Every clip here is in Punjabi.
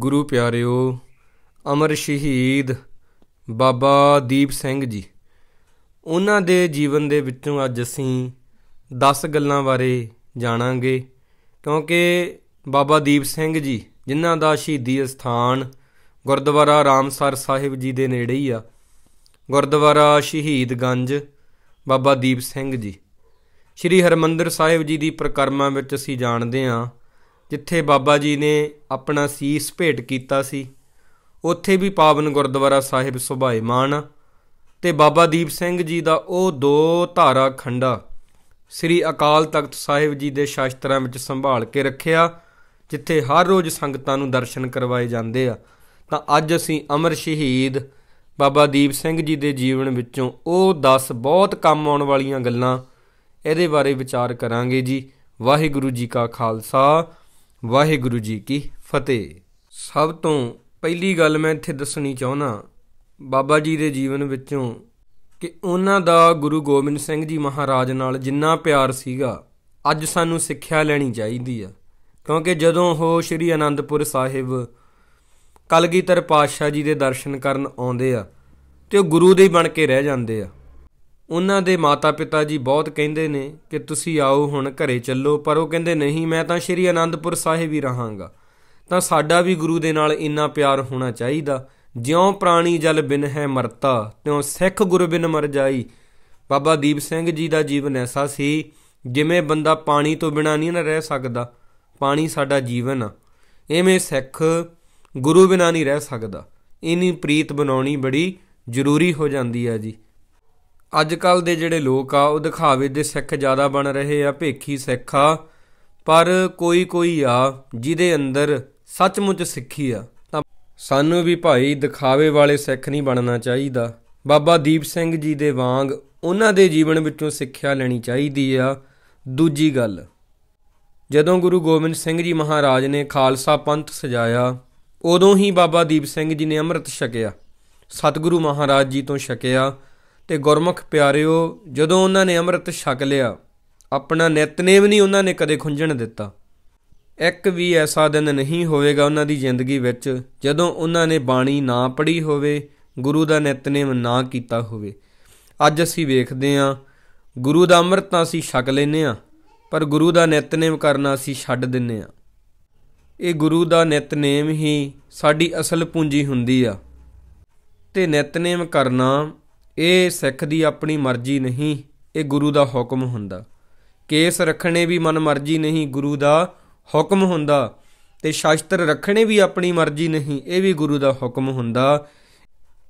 ਗੁਰੂ ਪਿਆਰਿਓ ਅਮਰ ਸ਼ਹੀਦ ਬਾਬਾ ਦੀਪ ਸਿੰਘ ਜੀ ਉਹਨਾਂ ਦੇ ਜੀਵਨ ਦੇ ਵਿੱਚੋਂ ਅੱਜ ਅਸੀਂ 10 ਗੱਲਾਂ ਬਾਰੇ ਜਾਣਾਂਗੇ ਕਿਉਂਕਿ ਬਾਬਾ ਦੀਪ ਸਿੰਘ ਜੀ ਜਿਨ੍ਹਾਂ ਦਾ ਸ਼ਹੀਦੀ ਸਥਾਨ ਗੁਰਦੁਆਰਾ ਰਾਮਸਰ ਸਾਹਿਬ ਜੀ ਦੇ ਨੇੜੇ ਹੀ ਆ ਗੁਰਦੁਆਰਾ ਸ਼ਹੀਦ ਗੰਜ ਬਾਬਾ ਦੀਪ ਸਿੰਘ ਜੀ ਸ੍ਰੀ ਹਰਮੰਦਰ ਸਾਹਿਬ ਜੀ ਦੀ ਪ੍ਰਕਰਮਾ ਵਿੱਚ ਅਸੀਂ ਜਾਣਦੇ ਹਾਂ ਜਿੱਥੇ ਬਾਬਾ ਜੀ ਨੇ ਆਪਣਾ ਸੀਸ ਭੇਟ ਕੀਤਾ ਸੀ ਉੱਥੇ ਵੀ ਪਾਵਨ ਗੁਰਦੁਆਰਾ ਸਾਹਿਬ ਸੁਭਾਈਮਾਨ ਤੇ ਬਾਬਾ ਦੀਪ ਸਿੰਘ ਜੀ ਦਾ ਉਹ ਦੋ ਧਾਰਾ ਖੰਡਾ ਸ੍ਰੀ ਅਕਾਲ ਤਖਤ ਸਾਹਿਬ ਜੀ ਦੇ ਸ਼ਾਸਤਰਾਂ ਵਿੱਚ ਸੰਭਾਲ ਕੇ ਰੱਖਿਆ ਜਿੱਥੇ ਹਰ ਰੋਜ਼ ਸੰਗਤਾਂ ਨੂੰ ਦਰਸ਼ਨ ਕਰਵਾਏ ਜਾਂਦੇ ਆ ਤਾਂ ਅੱਜ ਅਸੀਂ ਅਮਰ ਸ਼ਹੀਦ ਬਾਬਾ ਦੀਪ ਸਿੰਘ ਜੀ ਦੇ ਜੀਵਨ ਵਿੱਚੋਂ ਉਹ 10 ਬਹੁਤ ਕੰਮ ਆਉਣ ਵਾਲੀਆਂ ਗੱਲਾਂ ਇਹਦੇ ਬਾਰੇ ਵਿਚਾਰ ਕਰਾਂਗੇ ਜੀ ਵਾਹਿਗੁਰੂ ਜੀ ਕਾ ਖਾਲਸਾ ਵਾਹਿਗੁਰੂ ਜੀ ਕੀ ਫਤਿਹ ਸਭ ਤੋਂ ਪਹਿਲੀ ਗੱਲ ਮੈਂ ਇੱਥੇ ਦੱਸਣੀ ਚਾਹੁੰਦਾ ਬਾਬਾ ਜੀ ਦੇ ਜੀਵਨ ਵਿੱਚੋਂ ਕਿ ਉਹਨਾਂ ਦਾ ਗੁਰੂ ਗੋਬਿੰਦ ਸਿੰਘ ਜੀ ਮਹਾਰਾਜ ਨਾਲ ਜਿੰਨਾ ਪਿਆਰ ਸੀਗਾ ਅੱਜ ਸਾਨੂੰ ਸਿੱਖਿਆ ਲੈਣੀ ਚਾਹੀਦੀ ਆ ਕਿਉਂਕਿ ਜਦੋਂ ਉਹ ਸ੍ਰੀ ਅਨੰਦਪੁਰ ਸਾਹਿਬ ਕਲਗੀਧਰ ਪਾਤਸ਼ਾਹ ਜੀ ਦੇ ਦਰਸ਼ਨ ਕਰਨ ਆਉਂਦੇ ਆ ਤੇ ਉਹ ਗੁਰੂ ਦੇ ਬਣ ਕੇ ਰਹਿ ਜਾਂਦੇ ਆ ਉਹਨਾਂ ਦੇ ਮਾਤਾ-ਪਿਤਾ ਜੀ ਬਹੁਤ ਕਹਿੰਦੇ ਨੇ ਕਿ ਤੁਸੀਂ ਆਓ ਹੁਣ ਘਰੇ ਚੱਲੋ ਪਰ ਉਹ ਕਹਿੰਦੇ ਨਹੀਂ ਮੈਂ ਤਾਂ ਸ਼੍ਰੀ ਅਨੰਦਪੁਰ ਸਾਹਿਬ ਹੀ ਰਹਾਂਗਾ ਤਾਂ ਸਾਡਾ ਵੀ ਗੁਰੂ ਦੇ ਨਾਲ ਇੰਨਾ ਪਿਆਰ ਹੋਣਾ ਚਾਹੀਦਾ ਜਿਉਂ ਪ੍ਰਾਣੀ ਜਲ ਬਿਨ ਹੈ ਮਰਤਾ ਤਿਉ ਸਿੱਖ ਗੁਰ ਬਿਨ ਮਰ ਜਾਈ ਬਾਬਾ ਦੀਪ ਸਿੰਘ ਜੀ ਦਾ ਜੀਵਨ ਐਸਾ ਸੀ ਜਿਵੇਂ ਬੰਦਾ ਪਾਣੀ ਤੋਂ ਬਿਨਾ ਨਹੀਂ ਨਾ ਰਹਿ ਸਕਦਾ ਪਾਣੀ ਸਾਡਾ ਜੀਵਨ ਆ ਐਵੇਂ ਸਿੱਖ ਗੁਰੂ ਬਿਨਾ ਨਹੀਂ ਰਹਿ ਸਕਦਾ ਇਨੀ ਪ੍ਰੀਤ ਬਣਾਉਣੀ ਬੜੀ ਜ਼ਰੂਰੀ ਹੋ ਜਾਂਦੀ ਆ ਜੀ ਅੱਜ ਕੱਲ ਦੇ ਜਿਹੜੇ ਲੋਕ ਆ ਉਹ ਦਿਖਾਵੇ ਦੇ ਸਿੱਖ ਜ਼ਿਆਦਾ ਬਣ ਰਹੇ ਆ ਭੇਖੀ ਸਿੱਖ ਆ ਪਰ ਕੋਈ ਕੋਈ ਆ ਜਿਹਦੇ ਅੰਦਰ ਸੱਚਮੁੱਚ ਸਿੱਖੀ ਆ ਤਾਂ ਸਾਨੂੰ ਵੀ ਭਾਈ ਦਿਖਾਵੇ ਵਾਲੇ ਸਿੱਖ ਨਹੀਂ ਬਣਨਾ ਚਾਹੀਦਾ ਬਾਬਾ ਦੀਪ ਸਿੰਘ ਜੀ ਦੇ ਵਾਂਗ ਉਹਨਾਂ ਦੇ ਜੀਵਨ ਵਿੱਚੋਂ ਸਿੱਖਿਆ ਲੈਣੀ ਚਾਹੀਦੀ ਆ ਦੂਜੀ ਗੱਲ ਜਦੋਂ ਗੁਰੂ ਗੋਬਿੰਦ ਸਿੰਘ ਜੀ ਮਹਾਰਾਜ ਨੇ ਖਾਲਸਾ ਪੰਥ ਸਜਾਇਆ ਉਦੋਂ ਹੀ ਬਾਬਾ ਦੀਪ ਸਿੰਘ ਜੀ ਨੇ ਅੰਮ੍ਰਿਤ ਛਕਿਆ ਸਤਿਗੁਰੂ ਮਹਾਰਾਜ ਜੀ ਤੋਂ ਛਕਿਆ ਤੇ ਗੁਰਮੁਖ ਪਿਆਰਿਓ ਜਦੋਂ ਉਹਨਾਂ ਨੇ ਅੰਮ੍ਰਿਤ ਛਕ ਲਿਆ ਆਪਣਾ ਨਿਤਨੇਮ ਨਹੀਂ ਉਹਨਾਂ ਨੇ ਕਦੇ ਖੁੰਝਣ ਦਿੱਤਾ ਇੱਕ ਵੀ ਐਸਾ ਦਿਨ ਨਹੀਂ ਹੋਵੇਗਾ ਉਹਨਾਂ ਦੀ ਜ਼ਿੰਦਗੀ ਵਿੱਚ ਜਦੋਂ ਉਹਨਾਂ ਨੇ ਬਾਣੀ ਨਾ ਪੜ੍ਹੀ ਹੋਵੇ ਗੁਰੂ ਦਾ ਨਿਤਨੇਮ ਨਾ ਕੀਤਾ ਹੋਵੇ ਅੱਜ ਅਸੀਂ ਵੇਖਦੇ ਹਾਂ ਗੁਰੂ ਦਾ ਅੰਮ੍ਰਿਤ ਤਾਂ ਅਸੀਂ ਛਕ ਲੈਨੇ ਆ ਪਰ ਗੁਰੂ ਦਾ ਨਿਤਨੇਮ ਕਰਨਾ ਅਸੀਂ ਛੱਡ ਦਿੰਨੇ ਆ ਇਹ ਗੁਰੂ ਦਾ ਨਿਤਨੇਮ ਹੀ ਸਾਡੀ ਅਸਲ ਪੂੰਜੀ ਹੁੰਦੀ ਆ ਤੇ ਨਿਤਨੇਮ ਕਰਨਾ ਇਹ ਸਿੱਖ ਦੀ ਆਪਣੀ ਮਰਜ਼ੀ ਨਹੀਂ ਇਹ ਗੁਰੂ ਦਾ ਹੁਕਮ ਹੁੰਦਾ ਕੇਸ ਰੱਖਣੇ ਵੀ ਮਨ ਮਰਜ਼ੀ ਨਹੀਂ ਗੁਰੂ ਦਾ ਹੁਕਮ ਹੁੰਦਾ ਤੇ ਸ਼ਾਸਤਰ ਰੱਖਣੇ ਵੀ ਆਪਣੀ ਮਰਜ਼ੀ ਨਹੀਂ ਇਹ ਵੀ ਗੁਰੂ ਦਾ ਹੁਕਮ ਹੁੰਦਾ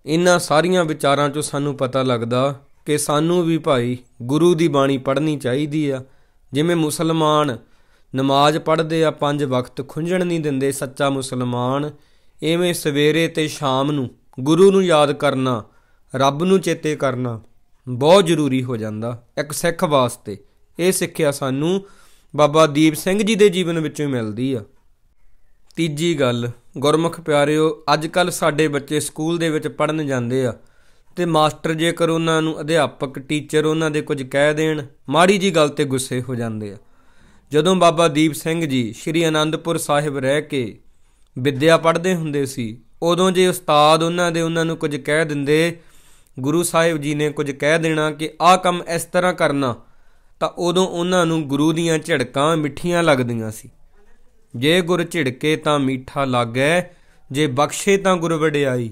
ਇਹਨਾਂ ਸਾਰੀਆਂ ਵਿਚਾਰਾਂ ਚੋਂ ਸਾਨੂੰ ਪਤਾ ਲੱਗਦਾ ਕਿ ਸਾਨੂੰ ਵੀ ਭਾਈ ਗੁਰੂ ਦੀ ਬਾਣੀ ਪੜ੍ਹਨੀ ਚਾਹੀਦੀ ਆ ਜਿਵੇਂ ਮੁਸਲਮਾਨ ਨਮਾਜ਼ ਪੜ੍ਹਦੇ ਆ ਪੰਜ ਵਕਤ ਖੁੰਝਣ ਨਹੀਂ ਦਿੰਦੇ ਸੱਚਾ ਮੁਸਲਮਾਨ ਐਵੇਂ ਸਵੇਰੇ ਤੇ ਸ਼ਾਮ ਨੂੰ ਗੁਰੂ ਨੂੰ ਯਾਦ ਕਰਨਾ ਰੱਬ ਨੂੰ ਚੇਤੇ ਕਰਨਾ ਬਹੁਤ ਜ਼ਰੂਰੀ ਹੋ ਜਾਂਦਾ ਇੱਕ ਸਿੱਖ ਵਾਸਤੇ ਇਹ ਸਿੱਖਿਆ ਸਾਨੂੰ ਬਾਬਾ ਦੀਪ ਸਿੰਘ ਜੀ ਦੇ ਜੀਵਨ ਵਿੱਚੋਂ ਹੀ ਮਿਲਦੀ ਆ ਤੀਜੀ ਗੱਲ ਗੁਰਮੁਖ ਪਿਆਰਿਓ ਅੱਜ ਕੱਲ ਸਾਡੇ ਬੱਚੇ ਸਕੂਲ ਦੇ ਵਿੱਚ ਪੜਨ ਜਾਂਦੇ ਆ ਤੇ ਮਾਸਟਰ ਜੇਕਰ ਉਹਨਾਂ ਨੂੰ ਅਧਿਆਪਕ ਟੀਚਰ ਉਹਨਾਂ ਦੇ ਕੁਝ ਕਹਿ ਦੇਣ ਮਾੜੀ ਜੀ ਗੱਲ ਤੇ ਗੁੱਸੇ ਹੋ ਜਾਂਦੇ ਆ ਜਦੋਂ ਬਾਬਾ ਦੀਪ ਸਿੰਘ ਜੀ ਸ੍ਰੀ ਅਨੰਦਪੁਰ ਸਾਹਿਬ ਰਹਿ ਕੇ ਵਿੱਦਿਆ ਪੜ੍ਹਦੇ ਹੁੰਦੇ ਸੀ ਉਦੋਂ ਜੇ ਉਸਤਾਦ ਉਹਨਾਂ ਦੇ ਉਹਨਾਂ ਨੂੰ ਕੁਝ ਕਹਿ ਦਿੰਦੇ ਗੁਰੂ ਸਾਹਿਬ ਜੀ ਨੇ ਕੁਝ ਕਹਿ ਦੇਣਾ ਕਿ ਆਹ ਕੰਮ ਇਸ ਤਰ੍ਹਾਂ ਕਰਨਾ ਤਾਂ ਉਦੋਂ ਉਹਨਾਂ ਨੂੰ ਗੁਰੂ ਦੀਆਂ ਝਿੜਕਾਂ ਮਿੱਠੀਆਂ ਲੱਗਦੀਆਂ ਸੀ ਜੇ ਗੁਰ ਝਿੜਕੇ ਤਾਂ ਮਿੱਠਾ ਲੱਗੈ ਜੇ ਬਖਸ਼ੇ ਤਾਂ ਗੁਰ ਵਡਿਆਈ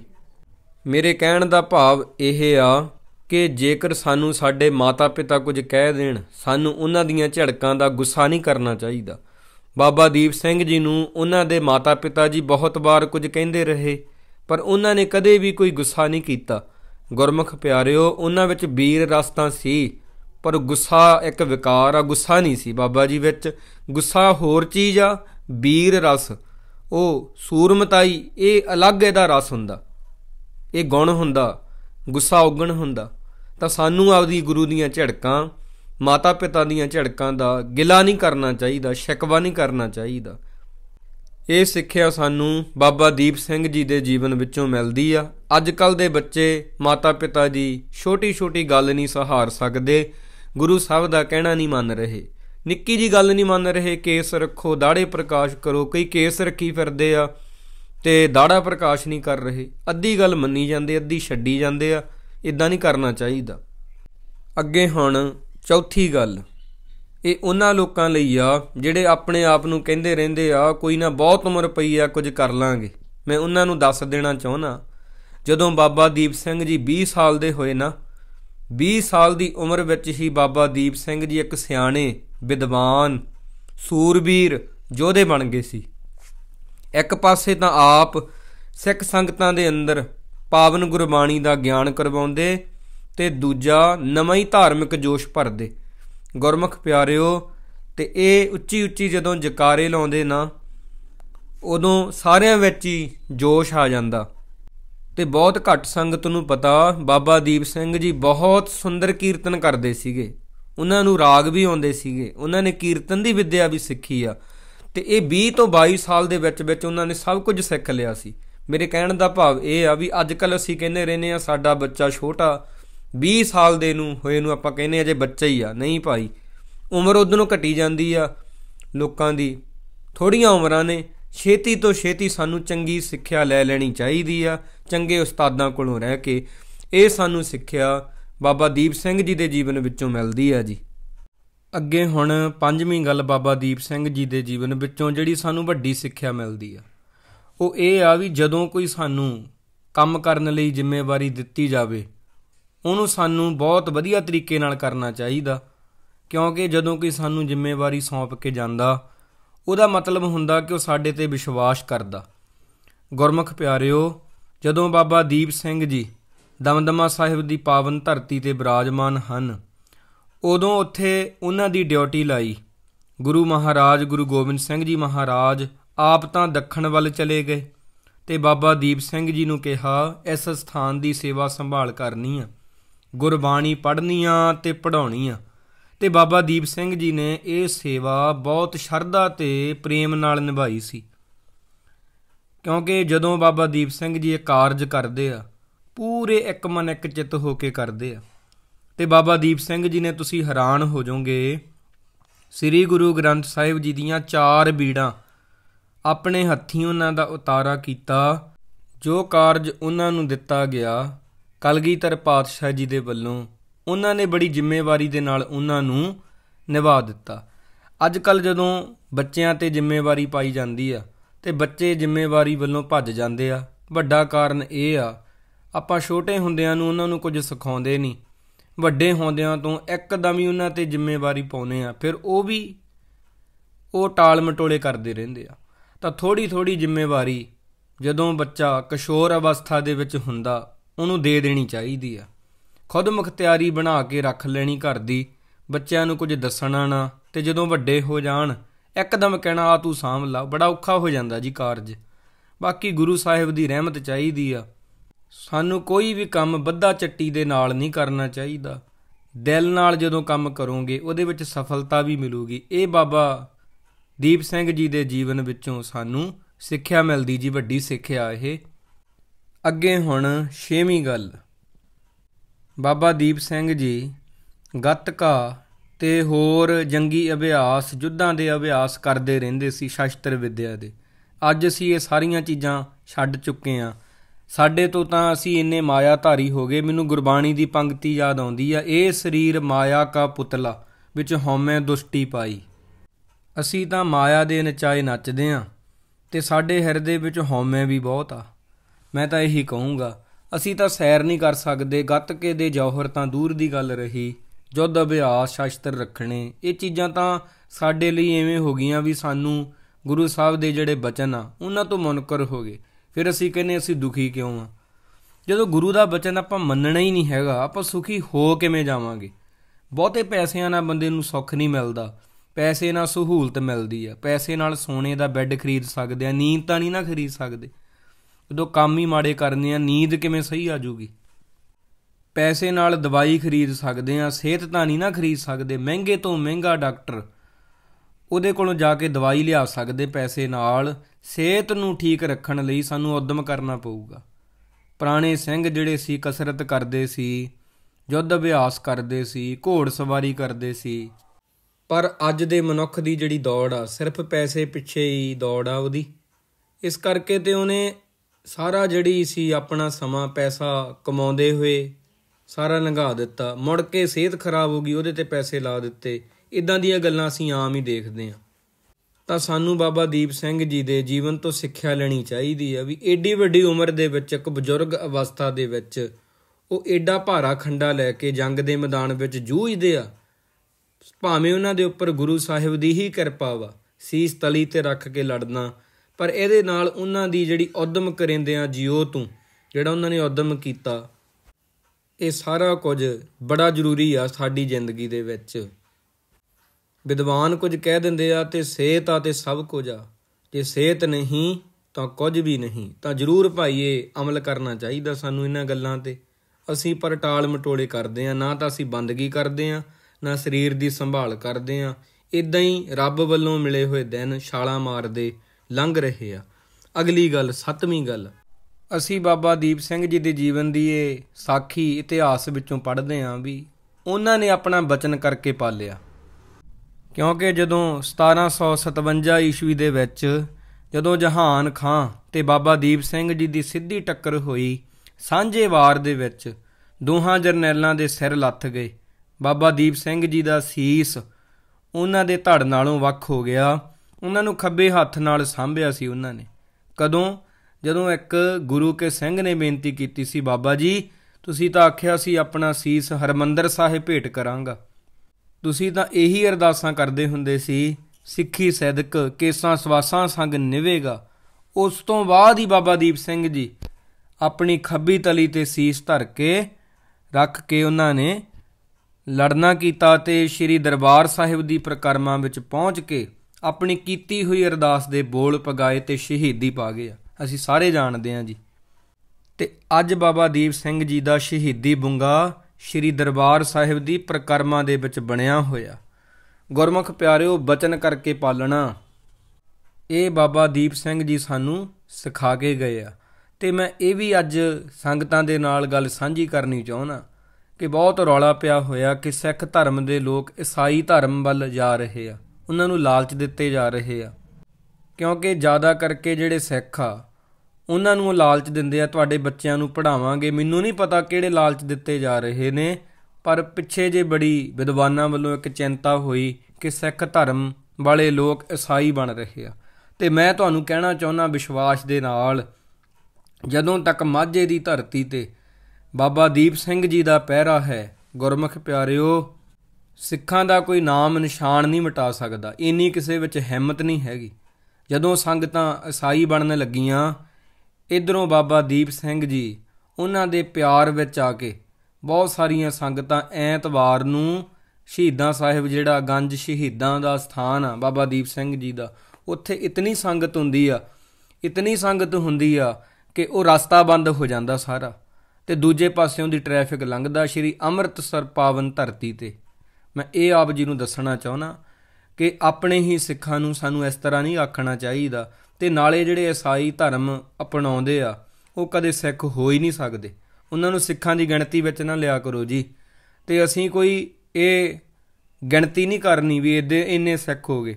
ਮੇਰੇ ਕਹਿਣ ਦਾ ਭਾਵ ਇਹ ਆ ਕਿ ਜੇਕਰ ਸਾਨੂੰ ਸਾਡੇ ਮਾਤਾ-ਪਿਤਾ ਕੁਝ ਕਹਿ ਦੇਣ ਸਾਨੂੰ ਉਹਨਾਂ ਦੀਆਂ ਝੜਕਾਂ ਦਾ ਗੁੱਸਾ ਨਹੀਂ ਕਰਨਾ ਚਾਹੀਦਾ ਬਾਬਾ ਦੀਪ ਸਿੰਘ ਜੀ ਨੂੰ ਉਹਨਾਂ ਦੇ ਮਾਤਾ-ਪਿਤਾ ਜੀ ਬਹੁਤ ਵਾਰ ਕੁਝ ਕਹਿੰਦੇ ਰਹੇ ਪਰ ਉਹਨਾਂ ਨੇ ਕਦੇ ਵੀ ਕੋਈ ਗੁੱਸਾ ਨਹੀਂ ਕੀਤਾ ਗੁਰਮੁਖ ਪਿਆਰਿਓ ਉਹਨਾਂ ਵਿੱਚ ਵੀਰ ਰਸ ਤਾਂ ਸੀ ਪਰ ਗੁੱਸਾ ਇੱਕ ਵਿਕਾਰ ਆ ਗੁੱਸਾ ਨਹੀਂ ਸੀ ਬਾਬਾ ਜੀ ਵਿੱਚ ਗੁੱਸਾ ਹੋਰ ਚੀਜ਼ ਆ ਵੀਰ ਰਸ ਉਹ ਸੂਰਮਤਾਈ ਇਹ ਅਲੱਗ ਇਹਦਾ ਰਸ ਹੁੰਦਾ ਇਹ ਗੁਣ ਹੁੰਦਾ ਗੁੱਸਾ ਉਗਣ ਹੁੰਦਾ ਤਾਂ ਸਾਨੂੰ ਆਪਦੀ ਗੁਰੂ ਦੀਆਂ ਝੜਕਾਂ ਮਾਤਾ ਪਿਤਾ ਦੀਆਂ ਝੜਕਾਂ ਦਾ ਗਿਲਾ ਨਹੀਂ ਕਰਨਾ ਚਾਹੀਦਾ ਸ਼ਿਕਵਾ ਨਹੀਂ ਕਰਨਾ ਚਾਹੀਦਾ ਇਹ ਸਿੱਖਿਆ ਸਾਨੂੰ ਬਾਬਾ ਦੀਪ ਸਿੰਘ ਜੀ ਦੇ ਜੀਵਨ ਵਿੱਚੋਂ ਮਿਲਦੀ ਆ ਅੱਜ ਕੱਲ ਦੇ ਬੱਚੇ ਮਾਤਾ-ਪਿਤਾ ਦੀ ਛੋਟੀ-ਛੋਟੀ ਗੱਲ ਨਹੀਂ ਸਹਾਰ ਸਕਦੇ ਗੁਰੂ ਸਾਹਿਬ ਦਾ ਕਹਿਣਾ ਨਹੀਂ ਮੰਨ ਰਹੇ ਨਿੱਕੀ ਜੀ ਗੱਲ ਨਹੀਂ ਮੰਨ ਰਹੇ ਕੇਸ ਰੱਖੋ ਦਾੜੇ ਪ੍ਰਕਾਸ਼ ਕਰੋ ਕਈ ਕੇਸ ਰੱਖੀ ਫਿਰਦੇ ਆ ਤੇ ਦਾੜਾ ਪ੍ਰਕਾਸ਼ ਨਹੀਂ ਕਰ ਰਹੇ ਅੱਧੀ ਗੱਲ ਮੰਨੀ ਜਾਂਦੇ ਅੱਧੀ ਛੱਡੀ ਜਾਂਦੇ ਆ ਇਦਾਂ ਨਹੀਂ ਕਰਨਾ ਚਾਹੀਦਾ ਅੱਗੇ ਹੁਣ ਚੌਥੀ ਗੱਲ ਇਹ ਉਹਨਾਂ ਲੋਕਾਂ ਲਈ ਆ ਜਿਹੜੇ ਆਪਣੇ ਆਪ ਨੂੰ ਕਹਿੰਦੇ ਰਹਿੰਦੇ ਆ ਕੋਈ ਨਾ ਬਹੁਤ ਉਮਰ ਪਈ ਆ ਕੁਝ ਕਰ ਲਾਂਗੇ ਮੈਂ ਉਹਨਾਂ ਨੂੰ ਦੱਸ ਦੇਣਾ ਚਾਹੁੰਨਾ ਜਦੋਂ ਬਾਬਾ ਦੀਪ ਸਿੰਘ ਜੀ 20 ਸਾਲ ਦੇ ਹੋਏ ਨਾ 20 ਸਾਲ ਦੀ ਉਮਰ ਵਿੱਚ ਹੀ ਬਾਬਾ ਦੀਪ ਸਿੰਘ ਜੀ ਇੱਕ ਸਿਆਣੇ ਵਿਦਵਾਨ ਸੂਰਬੀਰ ਯੋਧੇ ਬਣ ਗਏ ਸੀ ਇੱਕ ਪਾਸੇ ਤਾਂ ਆਪ ਸਿੱਖ ਸੰਗਤਾਂ ਦੇ ਅੰਦਰ ਪਾਵਨ ਗੁਰਬਾਣੀ ਦਾ ਗਿਆਨ ਕਰਵਾਉਂਦੇ ਤੇ ਦੂਜਾ ਨਵੇਂ ਧਾਰਮਿਕ ਜੋਸ਼ ਭਰਦੇ ਗੁਰਮੁਖ ਪਿਆਰਿਓ ਤੇ ਇਹ ਉੱਚੀ ਉੱਚੀ ਜਦੋਂ ਜਕਾਰੇ ਲਾਉਂਦੇ ਨਾ ਉਦੋਂ ਸਾਰਿਆਂ ਵਿੱਚ ਹੀ ਜੋਸ਼ ਆ ਜਾਂਦਾ ਤੇ ਬਹੁਤ ਘੱਟ ਸੰਗਤ ਨੂੰ ਪਤਾ ਬਾਬਾ ਦੀਪ ਸਿੰਘ ਜੀ ਬਹੁਤ ਸੁੰਦਰ ਕੀਰਤਨ ਕਰਦੇ ਸੀਗੇ ਉਹਨਾਂ ਨੂੰ ਰਾਗ ਵੀ ਆਉਂਦੇ ਸੀਗੇ ਉਹਨਾਂ ਨੇ ਕੀਰਤਨ ਦੀ ਵਿੱਦਿਆ ਵੀ ਸਿੱਖੀ ਆ ਤੇ ਇਹ 20 ਤੋਂ 22 ਸਾਲ ਦੇ ਵਿੱਚ ਵਿੱਚ ਉਹਨਾਂ ਨੇ ਸਭ ਕੁਝ ਸਿੱਖ ਲਿਆ ਸੀ ਮੇਰੇ ਕਹਿਣ ਦਾ ਭਾਵ ਇਹ ਆ ਵੀ ਅੱਜ ਕੱਲ ਅਸੀਂ ਕਹਿੰਦੇ ਰਹਿੰਦੇ ਆ ਸਾਡਾ ਬੱਚਾ ਛੋਟਾ 20 ਸਾਲ ਦੇ ਨੂੰ ਹੋਏ ਨੂੰ ਆਪਾਂ ਕਹਿੰਦੇ ਆ ਜੇ ਬੱਚਾ ਹੀ ਆ ਨਹੀਂ ਭਾਈ ਉਮਰ ਉਦੋਂ ਘਟੀ ਜਾਂਦੀ ਆ ਲੋਕਾਂ ਦੀ ਥੋੜੀਆਂ ਉਮਰਾਂ ਨੇ ਛੇਤੀ ਤੋਂ ਛੇਤੀ ਸਾਨੂੰ ਚੰਗੀ ਸਿੱਖਿਆ ਲੈ ਲੈਣੀ ਚਾਹੀਦੀ ਆ ਚੰਗੇ ਉਸਤਾਦਾਂ ਕੋਲੋਂ ਰਹਿ ਕੇ ਇਹ ਸਾਨੂੰ ਸਿੱਖਿਆ ਬਾਬਾ ਦੀਪ ਸਿੰਘ ਜੀ ਦੇ ਜੀਵਨ ਵਿੱਚੋਂ ਮਿਲਦੀ ਆ ਜੀ ਅੱਗੇ ਹੁਣ ਪੰਜਵੀਂ ਗੱਲ ਬਾਬਾ ਦੀਪ ਸਿੰਘ ਜੀ ਦੇ ਜੀਵਨ ਵਿੱਚੋਂ ਜਿਹੜੀ ਸਾਨੂੰ ਵੱਡੀ ਸਿੱਖਿਆ ਮਿਲਦੀ ਆ ਉਹ ਇਹ ਆ ਵੀ ਜਦੋਂ ਕੋਈ ਸਾਨੂੰ ਕੰਮ ਕਰਨ ਲਈ ਜ਼ਿੰਮੇਵਾਰੀ ਦਿੱਤੀ ਜਾਵੇ ਉਹਨੂੰ ਸਾਨੂੰ ਬਹੁਤ ਵਧੀਆ ਤਰੀਕੇ ਨਾਲ ਕਰਨਾ ਚਾਹੀਦਾ ਕਿਉਂਕਿ ਜਦੋਂ ਕੋਈ ਸਾਨੂੰ ਜ਼ਿੰਮੇਵਾਰੀ ਸੌਂਪ ਕੇ ਜਾਂਦਾ ਉਹਦਾ ਮਤਲਬ ਹੁੰਦਾ ਕਿ ਉਹ ਸਾਡੇ ਤੇ ਵਿਸ਼ਵਾਸ ਕਰਦਾ ਗੁਰਮੁਖ ਪਿਆਰਿਓ ਜਦੋਂ ਬਾਬਾ ਦੀਪ ਸਿੰਘ ਜੀ ਦਮਦਮਾ ਸਾਹਿਬ ਦੀ ਪਾਵਨ ਧਰਤੀ ਤੇ ਬਿਰਾਜਮਾਨ ਹਨ ਉਦੋਂ ਉੱਥੇ ਉਹਨਾਂ ਦੀ ਡਿਊਟੀ ਲਾਈ ਗੁਰੂ ਮਹਾਰਾਜ ਗੁਰੂ ਗੋਬਿੰਦ ਸਿੰਘ ਜੀ ਮਹਾਰਾਜ ਆਪ ਤਾਂ ਦੱਖਣ ਵੱਲ ਚਲੇ ਗਏ ਤੇ ਬਾਬਾ ਦੀਪ ਸਿੰਘ ਜੀ ਨੂੰ ਕਿਹਾ ਇਸ ਸਥਾਨ ਦੀ ਸੇਵਾ ਸੰਭਾਲ ਕਰਨੀ ਆ ਗੁਰਬਾਣੀ ਪੜ੍ਹਨੀਆਂ ਤੇ ਪੜਾਉਣੀਆਂ ਤੇ ਬਾਬਾ ਦੀਪ ਸਿੰਘ ਜੀ ਨੇ ਇਹ ਸੇਵਾ ਬਹੁਤ ਸ਼ਰਧਾ ਤੇ ਪ੍ਰੇਮ ਨਾਲ ਨਿਭਾਈ ਸੀ ਕਿਉਂਕਿ ਜਦੋਂ ਬਾਬਾ ਦੀਪ ਸਿੰਘ ਜੀ ਇਹ ਕਾਰਜ ਕਰਦੇ ਆ ਪੂਰੇ ਇੱਕ ਮਨ ਇੱਕ ਚਿੱਤ ਹੋ ਕੇ ਕਰਦੇ ਆ ਤੇ ਬਾਬਾ ਦੀਪ ਸਿੰਘ ਜੀ ਨੇ ਤੁਸੀਂ ਹੈਰਾਨ ਹੋ ਜਾਓਗੇ ਸ੍ਰੀ ਗੁਰੂ ਗ੍ਰੰਥ ਸਾਹਿਬ ਜੀ ਦੀਆਂ ਚਾਰ ਬੀੜਾਂ ਆਪਣੇ ਹੱਥੀਂ ਉਹਨਾਂ ਦਾ ਉਤਾਰਾ ਕੀਤਾ ਜੋ ਕਾਰਜ ਉਹਨਾਂ ਨੂੰ ਦਿੱਤਾ ਗਿਆ ਕਲਗੀਧਰ ਪਾਤਸ਼ਾਹ ਜੀ ਦੇ ਵੱਲੋਂ ਉਹਨਾਂ ਨੇ ਬੜੀ ਜ਼ਿੰਮੇਵਾਰੀ ਦੇ ਨਾਲ ਉਹਨਾਂ ਨੂੰ ਨਿਭਾ ਦਿੱਤਾ ਅੱਜ ਕੱਲ ਜਦੋਂ ਬੱਚਿਆਂ ਤੇ ਜ਼ਿੰਮੇਵਾਰੀ ਪਾਈ ਜਾਂਦੀ ਆ ਤੇ ਬੱਚੇ ਜ਼ਿੰਮੇਵਾਰੀ ਵੱਲੋਂ ਭੱਜ ਜਾਂਦੇ ਆ ਵੱਡਾ ਕਾਰਨ ਇਹ ਆ ਆਪਾਂ ਛੋਟੇ ਹੁੰਦਿਆਂ ਨੂੰ ਉਹਨਾਂ ਨੂੰ ਕੁਝ ਸਿਖਾਉਂਦੇ ਨਹੀਂ ਵੱਡੇ ਹੁੰਦਿਆਂ ਤੋਂ ਇੱਕਦਮ ਹੀ ਉਹਨਾਂ ਤੇ ਜ਼ਿੰਮੇਵਾਰੀ ਪਾਉਨੇ ਆ ਫਿਰ ਉਹ ਵੀ ਉਹ ਟਾਲ ਮਟੋਲੇ ਕਰਦੇ ਰਹਿੰਦੇ ਆ ਤਾਂ ਥੋੜੀ ਥੋੜੀ ਜ਼ਿੰਮੇਵਾਰੀ ਜਦੋਂ ਬੱਚਾ ਕਿਸ਼ੋਰ ਅਵਸਥਾ ਦੇ ਵਿੱਚ ਹੁੰਦਾ ਉਹਨੂੰ ਦੇ ਦੇਣੀ ਚਾਹੀਦੀ ਆ ਖੁਦ ਮੁਖਤਿਆਰੀ ਬਣਾ ਕੇ ਰੱਖ ਲੈਣੀ ਘਰ ਦੀ ਬੱਚਿਆਂ ਨੂੰ ਕੁਝ ਦੱਸਣਾ ਨਾ ਤੇ ਜਦੋਂ ਵੱਡੇ ਹੋ ਜਾਣ ਇੱਕਦਮ ਕਹਿਣਾ ਆ ਤੂੰ ਸਾਂਭ ਲਾ ਬੜਾ ਔਖਾ ਹੋ ਜਾਂਦਾ ਜੀ ਕਾਰਜ ਬਾਕੀ ਗੁਰੂ ਸਾਹਿਬ ਦੀ ਰਹਿਮਤ ਚਾਹੀਦੀ ਆ ਸਾਨੂੰ ਕੋਈ ਵੀ ਕੰਮ ਬੱਧਾ ਚੱਟੀ ਦੇ ਨਾਲ ਨਹੀਂ ਕਰਨਾ ਚਾਹੀਦਾ ਦਿਲ ਨਾਲ ਜਦੋਂ ਕੰਮ ਕਰੋਗੇ ਉਹਦੇ ਵਿੱਚ ਸਫਲਤਾ ਵੀ ਮਿਲੂਗੀ ਇਹ ਬਾਬਾ ਦੀਪ ਸਿੰਘ ਜੀ ਦੇ ਜੀਵਨ ਵਿੱਚੋਂ ਸਾਨੂੰ ਸਿੱਖਿਆ ਮਿਲਦੀ ਜੀ ਵੱਡੀ ਸਿੱਖਿਆ ਇਹ ਅੱਗੇ ਹੁਣ 6ਵੀਂ ਗੱਲ ਬਾਬਾ ਦੀਪ ਸਿੰਘ ਜੀ ਗੱਤਕਾ ਤੇ ਹੋਰ ਜੰਗੀ ਅਭਿਆਸ ਜੁੱਧਾਂ ਦੇ ਅਭਿਆਸ ਕਰਦੇ ਰਹਿੰਦੇ ਸੀ ਸ਼ਾਸਤਰ ਵਿੱਦਿਆ ਦੇ ਅੱਜ ਅਸੀਂ ਇਹ ਸਾਰੀਆਂ ਚੀਜ਼ਾਂ ਛੱਡ ਚੁੱਕੇ ਆ ਸਾਡੇ ਤੋਂ ਤਾਂ ਅਸੀਂ ਇੰਨੇ ਮਾਇਆਧਾਰੀ ਹੋ ਗਏ ਮੈਨੂੰ ਗੁਰਬਾਣੀ ਦੀ ਪੰਕਤੀ ਯਾਦ ਆਉਂਦੀ ਆ ਇਹ ਸਰੀਰ ਮਾਇਆ ਦਾ ਪੁਤਲਾ ਵਿੱਚ ਹਉਮੈ ਦੁਸ਼ਟੀ ਪਾਈ ਅਸੀਂ ਤਾਂ ਮਾਇਆ ਦੇ ਨਚਾਏ ਨੱਚਦੇ ਆ ਤੇ ਸਾਡੇ ਹਿਰਦੇ ਵਿੱਚ ਹਉਮੈ ਵੀ ਬਹੁਤ ਆ ਮੈਂ ਤਾਂ ਇਹੀ ਕਹੂੰਗਾ ਅਸੀਂ ਤਾਂ ਸੈਰ ਨਹੀਂ ਕਰ ਸਕਦੇ ਗੱਤਕੇ ਦੇ ਜੌਹਰ ਤਾਂ ਦੂਰ ਦੀ ਗੱਲ ਰਹੀ ਜੁੱਧ ਅਭਿਆਸ ਸ਼ਾਸਤਰ ਰੱਖਣੇ ਇਹ ਚੀਜ਼ਾਂ ਤਾਂ ਸਾਡੇ ਲਈ ਐਵੇਂ ਹੋ ਗਈਆਂ ਵੀ ਸਾਨੂੰ ਗੁਰੂ ਸਾਹਿਬ ਦੇ ਜਿਹੜੇ ਬਚਨ ਆ ਉਹਨਾਂ ਤੋਂ ਮੁਨਕਰ ਹੋ ਗਏ ਫਿਰ ਅਸੀਂ ਕਹਿੰਨੇ ਅਸੀਂ ਦੁਖੀ ਕਿਉਂ ਆ ਜਦੋਂ ਗੁਰੂ ਦਾ ਬਚਨ ਆਪਾਂ ਮੰਨਣਾ ਹੀ ਨਹੀਂ ਹੈਗਾ ਆਪਾਂ ਸੁਖੀ ਹੋ ਕਿਵੇਂ ਜਾਵਾਂਗੇ ਬਹੁਤੇ ਪੈਸਿਆਂ ਨਾਲ ਬੰਦੇ ਨੂੰ ਸੁੱਖ ਨਹੀਂ ਮਿਲਦਾ ਪੈਸੇ ਨਾਲ ਸਹੂਲਤ ਮਿਲਦੀ ਆ ਪੈਸੇ ਨਾਲ ਸੋਨੇ ਦਾ ਬੈੱਡ ਖਰੀਦ ਸਕਦੇ ਆ ਨੀਂਦ ਤਾਂ ਨਹੀਂ ਨਾ ਖਰੀਦ ਸਕਦੇ ਜਦੋਂ ਕੰਮ ਹੀ ਮਾੜੇ ਕਰਨੇ ਆ ਨੀਂਦ ਕਿਵੇਂ ਸਹੀ ਆ ਜੂਗੀ ਪੈਸੇ ਨਾਲ ਦਵਾਈ ਖਰੀਦ ਸਕਦੇ ਆ ਸਿਹਤ ਤਾਂ ਨਹੀਂ ਨਾ ਖਰੀਦ ਸਕਦੇ ਮਹਿੰਗੇ ਤੋਂ ਮਹਿੰਗਾ ਡਾਕਟਰ ਉਹਦੇ ਕੋਲੋਂ ਜਾ ਕੇ ਦਵਾਈ ਲਿਆ ਸਕਦੇ ਪੈਸੇ ਨਾਲ ਸਿਹਤ ਨੂੰ ਠੀਕ ਰੱਖਣ ਲਈ ਸਾਨੂੰ ਉਦਮ ਕਰਨਾ ਪਊਗਾ ਪੁਰਾਣੇ ਸਿੰਘ ਜਿਹੜੇ ਸੀ ਕਸਰਤ ਕਰਦੇ ਸੀ ਯੁੱਧ ਅਭਿਆਸ ਕਰਦੇ ਸੀ ਘੋੜ ਸਵਾਰੀ ਕਰਦੇ ਸੀ ਪਰ ਅੱਜ ਦੇ ਮਨੁੱਖ ਦੀ ਜਿਹੜੀ ਦੌੜ ਆ ਸਿਰਫ ਪੈਸੇ ਪਿੱਛੇ ਹੀ ਦੌੜ ਆ ਉਹਦੀ ਇਸ ਕਰਕੇ ਤੇ ਉਹਨੇ ਸਾਰਾ ਜਿਹੜੀ ਸੀ ਆਪਣਾ ਸਮਾਂ ਪੈਸਾ ਕਮਾਉਂਦੇ ਹੋਏ ਸਾਰਾ ਲੰਘਾ ਦਿੱਤਾ ਮੁੜ ਕੇ ਸਿਹਤ ਖਰਾਬ ਹੋ ਗਈ ਉਹਦੇ ਤੇ ਪੈਸੇ ਲਾ ਦਿੱਤੇ ਇਦਾਂ ਦੀਆਂ ਗੱਲਾਂ ਅਸੀਂ ਆਮ ਹੀ ਦੇਖਦੇ ਹਾਂ ਤਾਂ ਸਾਨੂੰ ਬਾਬਾ ਦੀਪ ਸਿੰਘ ਜੀ ਦੇ ਜੀਵਨ ਤੋਂ ਸਿੱਖਿਆ ਲੈਣੀ ਚਾਹੀਦੀ ਆ ਵੀ ਏਡੀ ਵੱਡੀ ਉਮਰ ਦੇ ਵਿੱਚ ਇੱਕ ਬਜ਼ੁਰਗ ਅਵਸਥਾ ਦੇ ਵਿੱਚ ਉਹ ਏਡਾ ਭਾਰਾ ਖੰਡਾ ਲੈ ਕੇ ਜੰਗ ਦੇ ਮੈਦਾਨ ਵਿੱਚ ਜੂਝਦੇ ਆ ਭਾਵੇਂ ਉਹਨਾਂ ਦੇ ਉੱਪਰ ਗੁਰੂ ਸਾਹਿਬ ਦੀ ਹੀ ਕਿਰਪਾ ਵਾ ਸੀਸ ਤਲੀ ਤੇ ਰੱਖ ਕੇ ਲੜਨਾ ਪਰ ਇਹਦੇ ਨਾਲ ਉਹਨਾਂ ਦੀ ਜਿਹੜੀ ਉਦਮ ਕਰਿੰਦਿਆਂ ਜਿਉ ਤੂੰ ਜਿਹੜਾ ਉਹਨਾਂ ਨੇ ਉਦਮ ਕੀਤਾ ਇਹ ਸਾਰਾ ਕੁਝ ਬੜਾ ਜ਼ਰੂਰੀ ਆ ਸਾਡੀ ਜ਼ਿੰਦਗੀ ਦੇ ਵਿੱਚ ਵਿਦਵਾਨ ਕੁਝ ਕਹਿ ਦਿੰਦੇ ਆ ਤੇ ਸਿਹਤ ਆ ਤੇ ਸਭ ਕੁਝ ਆ ਜੇ ਸਿਹਤ ਨਹੀਂ ਤਾਂ ਕੁਝ ਵੀ ਨਹੀਂ ਤਾਂ ਜ਼ਰੂਰ ਭਾਈਏ ਅਮਲ ਕਰਨਾ ਚਾਹੀਦਾ ਸਾਨੂੰ ਇਹਨਾਂ ਗੱਲਾਂ ਤੇ ਅਸੀਂ ਪਰ ਟਾਲ ਮਟੋਲੇ ਕਰਦੇ ਆ ਨਾ ਤਾਂ ਅਸੀਂ ਬੰਦਗੀ ਕਰਦੇ ਆ ਨਾ ਸਰੀਰ ਦੀ ਸੰਭਾਲ ਕਰਦੇ ਆ ਇਦਾਂ ਹੀ ਰੱਬ ਵੱਲੋਂ ਮਿਲੇ ਹੋਏ ਦਿਨ ਛਾਲਾ ਮਾਰਦੇ ਲੰਘ ਰਹੇ ਆ ਅਗਲੀ ਗੱਲ ਸੱਤਵੀਂ ਗੱਲ ਅਸੀਂ ਬਾਬਾ ਦੀਪ ਸਿੰਘ ਜੀ ਦੇ ਜੀਵਨ ਦੀ ਇਹ ਸਾਖੀ ਇਤਿਹਾਸ ਵਿੱਚੋਂ ਪੜ੍ਹਦੇ ਆਂ ਵੀ ਉਹਨਾਂ ਨੇ ਆਪਣਾ ਬਚਨ ਕਰਕੇ ਪਾਲਿਆ ਕਿਉਂਕਿ ਜਦੋਂ 1757 ਈਸਵੀ ਦੇ ਵਿੱਚ ਜਦੋਂ ਜਹਾਨ ਖਾਂ ਤੇ ਬਾਬਾ ਦੀਪ ਸਿੰਘ ਜੀ ਦੀ ਸਿੱਧੀ ਟੱਕਰ ਹੋਈ ਸਾਂਝੇ ਵਾਰ ਦੇ ਵਿੱਚ ਦੋਹਾਂ ਜਰਨੈਲਾਂ ਦੇ ਸਿਰ ਲੱਥ ਗਏ ਬਾਬਾ ਦੀਪ ਸਿੰਘ ਜੀ ਦਾ ਸੀਸ ਉਹਨਾਂ ਦੇ ਧੜ ਨਾਲੋਂ ਵੱਖ ਹੋ ਗਿਆ ਉਹਨਾਂ ਨੂੰ ਖੱਬੇ ਹੱਥ ਨਾਲ ਸਾਂਭਿਆ ਸੀ ਉਹਨਾਂ ਨੇ ਕਦੋਂ ਜਦੋਂ ਇੱਕ ਗੁਰੂ ਕੇ ਸਿੰਘ ਨੇ ਬੇਨਤੀ ਕੀਤੀ ਸੀ ਬਾਬਾ ਜੀ ਤੁਸੀਂ ਤਾਂ ਆਖਿਆ ਸੀ ਆਪਣਾ ਸੀਸ ਹਰਮੰਦਰ ਸਾਹਿਬ ਭੇਟ ਕਰਾਂਗਾ ਤੁਸੀਂ ਤਾਂ ਇਹੀ ਅਰਦਾਸਾਂ ਕਰਦੇ ਹੁੰਦੇ ਸੀ ਸਿੱਖੀ ਸਦਕ ਕੇਸਾਂ ਸਵਾਸਾਂ ਸੰਗ ਨਿਵੇਗਾ ਉਸ ਤੋਂ ਬਾਅਦ ਹੀ ਬਾਬਾ ਦੀਪ ਸਿੰਘ ਜੀ ਆਪਣੀ ਖੱਬੀ ਤਲੀ ਤੇ ਸੀਸ ਧਰ ਕੇ ਰੱਖ ਕੇ ਉਹਨਾਂ ਨੇ ਲੜਨਾ ਕੀਤਾ ਤੇ ਸ੍ਰੀ ਦਰਬਾਰ ਸਾਹਿਬ ਦੀ ਪ੍ਰਕਰਮਾ ਵਿੱਚ ਪਹੁੰਚ ਕੇ ਆਪਣੀ ਕੀਤੀ ਹੋਈ ਅਰਦਾਸ ਦੇ ਬੋਲ ਪਗਾਏ ਤੇ ਸ਼ਹੀਦੀ ਪਾ ਗਏ ਅਸੀਂ ਸਾਰੇ ਜਾਣਦੇ ਆ ਜੀ ਤੇ ਅੱਜ ਬਾਬਾ ਦੀਪ ਸਿੰਘ ਜੀ ਦਾ ਸ਼ਹੀਦੀ ਬੁੰਗਾ ਸ੍ਰੀ ਦਰਬਾਰ ਸਾਹਿਬ ਦੀ ਪ੍ਰਕਰਮਾ ਦੇ ਵਿੱਚ ਬਣਿਆ ਹੋਇਆ ਗੁਰਮੁਖ ਪਿਆਰਿਓ ਬਚਨ ਕਰਕੇ ਪਾਲਣਾ ਇਹ ਬਾਬਾ ਦੀਪ ਸਿੰਘ ਜੀ ਸਾਨੂੰ ਸਿਖਾ ਕੇ ਗਏ ਆ ਤੇ ਮੈਂ ਇਹ ਵੀ ਅੱਜ ਸੰਗਤਾਂ ਦੇ ਨਾਲ ਗੱਲ ਸਾਂਝੀ ਕਰਨੀ ਚਾਹੁੰਦਾ ਕਿ ਬਹੁਤ ਰੌਲਾ ਪਿਆ ਹੋਇਆ ਕਿ ਸਿੱਖ ਧਰਮ ਦੇ ਲੋਕ ਈਸਾਈ ਧਰਮ ਵੱਲ ਜਾ ਰਹੇ ਆ ਉਹਨਾਂ ਨੂੰ ਲਾਲਚ ਦਿੱਤੇ ਜਾ ਰਹੇ ਆ ਕਿਉਂਕਿ ਜ਼ਿਆਦਾ ਕਰਕੇ ਜਿਹੜੇ ਸਿੱਖ ਆ ਉਹਨਾਂ ਨੂੰ ਲਾਲਚ ਦਿੰਦੇ ਆ ਤੁਹਾਡੇ ਬੱਚਿਆਂ ਨੂੰ ਪੜਾਵਾਂਗੇ ਮੈਨੂੰ ਨਹੀਂ ਪਤਾ ਕਿਹੜੇ ਲਾਲਚ ਦਿੱਤੇ ਜਾ ਰਹੇ ਨੇ ਪਰ ਪਿੱਛੇ ਜੇ ਬੜੀ ਵਿਦਵਾਨਾਂ ਵੱਲੋਂ ਇੱਕ ਚਿੰਤਾ ਹੋਈ ਕਿ ਸਿੱਖ ਧਰਮ ਵਾਲੇ ਲੋਕ ਈਸਾਈ ਬਣ ਰਹੇ ਆ ਤੇ ਮੈਂ ਤੁਹਾਨੂੰ ਕਹਿਣਾ ਚਾਹੁੰਦਾ ਵਿਸ਼ਵਾਸ ਦੇ ਨਾਲ ਜਦੋਂ ਤੱਕ ਮਾਝੇ ਦੀ ਧਰਤੀ ਤੇ ਬਾਬਾ ਦੀਪ ਸਿੰਘ ਜੀ ਦਾ ਪਹਿਰਾ ਹੈ ਗੁਰਮੁਖ ਪਿਆਰਿਓ ਸਿੱਖਾਂ ਦਾ ਕੋਈ ਨਾਮ ਨਿਸ਼ਾਨ ਨਹੀਂ ਮਿਟਾ ਸਕਦਾ ਇੰਨੀ ਕਿਸੇ ਵਿੱਚ ਹਿੰਮਤ ਨਹੀਂ ਹੈਗੀ ਜਦੋਂ ਸੰਗਤਾਂ ਈਸਾਈ ਬਣਨ ਲੱਗੀਆਂ ਇਧਰੋਂ ਬਾਬਾ ਦੀਪ ਸਿੰਘ ਜੀ ਉਹਨਾਂ ਦੇ ਪਿਆਰ ਵਿੱਚ ਆ ਕੇ ਬਹੁਤ ਸਾਰੀਆਂ ਸੰਗਤਾਂ ਐਤਵਾਰ ਨੂੰ ਸ਼ਹੀਦਾਂ ਸਾਹਿਬ ਜਿਹੜਾ ਗੰਜ ਸ਼ਹੀਦਾਂ ਦਾ ਸਥਾਨ ਆ ਬਾਬਾ ਦੀਪ ਸਿੰਘ ਜੀ ਦਾ ਉੱਥੇ ਇਤਨੀ ਸੰਗਤ ਹੁੰਦੀ ਆ ਇਤਨੀ ਸੰਗਤ ਹੁੰਦੀ ਆ ਕਿ ਉਹ ਰਸਤਾ ਬੰਦ ਹੋ ਜਾਂਦਾ ਸਾਰਾ ਤੇ ਦੂਜੇ ਪਾਸਿਓਂ ਦੀ ਟ੍ਰੈਫਿਕ ਲੰਘਦਾ ਸ਼੍ਰੀ ਅੰਮ੍ਰਿਤਸਰ ਪਾਵਨ ਧਰਤੀ ਤੇ ਮੈਂ ਇਹ ਆਪ ਜੀ ਨੂੰ ਦੱਸਣਾ ਚਾਹੁੰਦਾ ਕਿ ਆਪਣੇ ਹੀ ਸਿੱਖਾਂ ਨੂੰ ਸਾਨੂੰ ਇਸ ਤਰ੍ਹਾਂ ਨਹੀਂ ਆਖਣਾ ਚਾਹੀਦਾ ਤੇ ਨਾਲੇ ਜਿਹੜੇ ਈਸਾਈ ਧਰਮ ਅਪਣਾਉਂਦੇ ਆ ਉਹ ਕਦੇ ਸਿੱਖ ਹੋ ਹੀ ਨਹੀਂ ਸਕਦੇ ਉਹਨਾਂ ਨੂੰ ਸਿੱਖਾਂ ਦੀ ਗਿਣਤੀ ਵਿੱਚ ਨਾ ਲਿਆ ਕਰੋ ਜੀ ਤੇ ਅਸੀਂ ਕੋਈ ਇਹ ਗਿਣਤੀ ਨਹੀਂ ਕਰਨੀ ਵੀ ਇਹਦੇ ਇੰਨੇ ਸਿੱਖ ਹੋ ਗਏ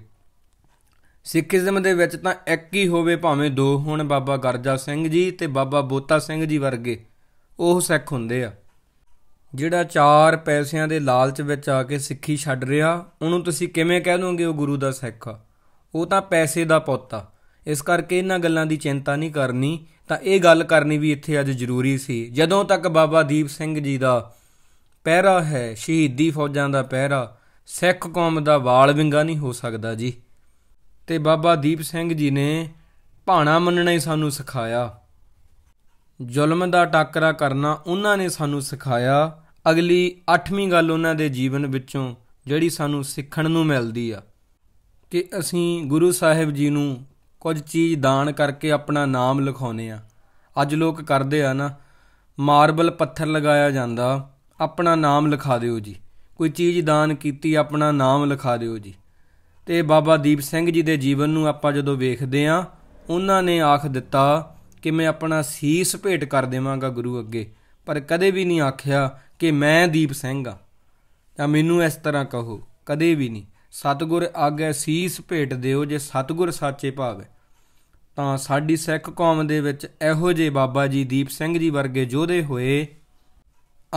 ਸਿੱਖੀਜ਼ਮ ਦੇ ਵਿੱਚ ਤਾਂ ਇੱਕ ਹੀ ਹੋਵੇ ਭਾਵੇਂ ਦੋ ਹੋਣ ਬਾਬਾ ਗਰਜਾ ਸਿੰਘ ਜੀ ਤੇ ਬਾਬਾ ਬੋਤਾ ਸਿੰਘ ਜੀ ਵਰਗੇ ਉਹ ਸਿੱਖ ਹੁੰਦੇ ਆ ਜਿਹੜਾ 4 ਪੈਸਿਆਂ ਦੇ ਲਾਲਚ ਵਿੱਚ ਆ ਕੇ ਸਿੱਖੀ ਛੱਡ ਰਿਹਾ ਉਹਨੂੰ ਤੁਸੀਂ ਕਿਵੇਂ ਕਹਿ ਦੋਗੇ ਉਹ ਗੁਰੂ ਦਾ ਸਿੱਖ ਆ ਉਹ ਤਾਂ ਪੈਸੇ ਦਾ ਪੁੱਤ ਆ ਇਸ ਕਰਕੇ ਇਹਨਾਂ ਗੱਲਾਂ ਦੀ ਚਿੰਤਾ ਨਹੀਂ ਕਰਨੀ ਤਾਂ ਇਹ ਗੱਲ ਕਰਨੀ ਵੀ ਇੱਥੇ ਅੱਜ ਜ਼ਰੂਰੀ ਸੀ ਜਦੋਂ ਤੱਕ ਬਾਬਾ ਦੀਪ ਸਿੰਘ ਜੀ ਦਾ ਪਹਿਰਾ ਹੈ ਸ਼ਹੀਦੀ ਫੌਜਾਂ ਦਾ ਪਹਿਰਾ ਸਿੱਖ ਕੌਮ ਦਾ ਵਾਲ ਵਿੰਗਾ ਨਹੀਂ ਹੋ ਸਕਦਾ ਜੀ ਤੇ ਬਾਬਾ ਦੀਪ ਸਿੰਘ ਜੀ ਨੇ ਭਾਣਾ ਮੰਨਣਾ ਹੀ ਸਾਨੂੰ ਸਿਖਾਇਆ ਜ਼ੁਲਮ ਦਾ ਟੱਕਰਾ ਕਰਨਾ ਉਹਨਾਂ ਨੇ ਸਾਨੂੰ ਸਿਖਾਇਆ ਅਗਲੀ 8ਵੀਂ ਗੱਲ ਉਹਨਾਂ ਦੇ ਜੀਵਨ ਵਿੱਚੋਂ ਜਿਹੜੀ ਸਾਨੂੰ ਸਿੱਖਣ ਨੂੰ ਮਿਲਦੀ ਆ ਕਿ ਅਸੀਂ ਗੁਰੂ ਸਾਹਿਬ ਜੀ ਨੂੰ ਕੁਝ ਚੀਜ਼ ਦਾਨ ਕਰਕੇ ਆਪਣਾ ਨਾਮ ਲਿਖਾਉਨੇ ਆ ਅੱਜ ਲੋਕ ਕਰਦੇ ਆ ਨਾ ਮਾਰਬਲ ਪੱਥਰ ਲਗਾਇਆ ਜਾਂਦਾ ਆਪਣਾ ਨਾਮ ਲਿਖਾ ਦਿਓ ਜੀ ਕੋਈ ਚੀਜ਼ ਦਾਨ ਕੀਤੀ ਆਪਣਾ ਨਾਮ ਲਿਖਾ ਦਿਓ ਜੀ ਤੇ ਬਾਬਾ ਦੀਪ ਸਿੰਘ ਜੀ ਦੇ ਜੀਵਨ ਨੂੰ ਆਪਾਂ ਜਦੋਂ ਵੇਖਦੇ ਆ ਉਹਨਾਂ ਨੇ ਆਖ ਦਿੱਤਾ ਕਿ ਮੈਂ ਆਪਣਾ ਸੀਸ ਭੇਟ ਕਰ ਦੇਵਾਂਗਾ ਗੁਰੂ ਅੱਗੇ ਪਰ ਕਦੇ ਵੀ ਨਹੀਂ ਆਖਿਆ ਕਿ ਮੈਂ ਦੀਪ ਸਿੰਘ ਆ ਤਾਂ ਮੈਨੂੰ ਇਸ ਤਰ੍ਹਾਂ ਕਹੋ ਕਦੇ ਵੀ ਨਹੀਂ ਸਤਗੁਰ ਆਗੇ ਸੀਸ ਭੇਟ ਦਿਓ ਜੇ ਸਤਗੁਰ ਸਾਚੇ ਭਾਵੇ ਤਾਂ ਸਾਡੀ ਸਿੱਖ ਕੌਮ ਦੇ ਵਿੱਚ ਇਹੋ ਜਿਹੇ ਬਾਬਾ ਜੀ ਦੀਪ ਸਿੰਘ ਜੀ ਵਰਗੇ ਯੋਧੇ ਹੋਏ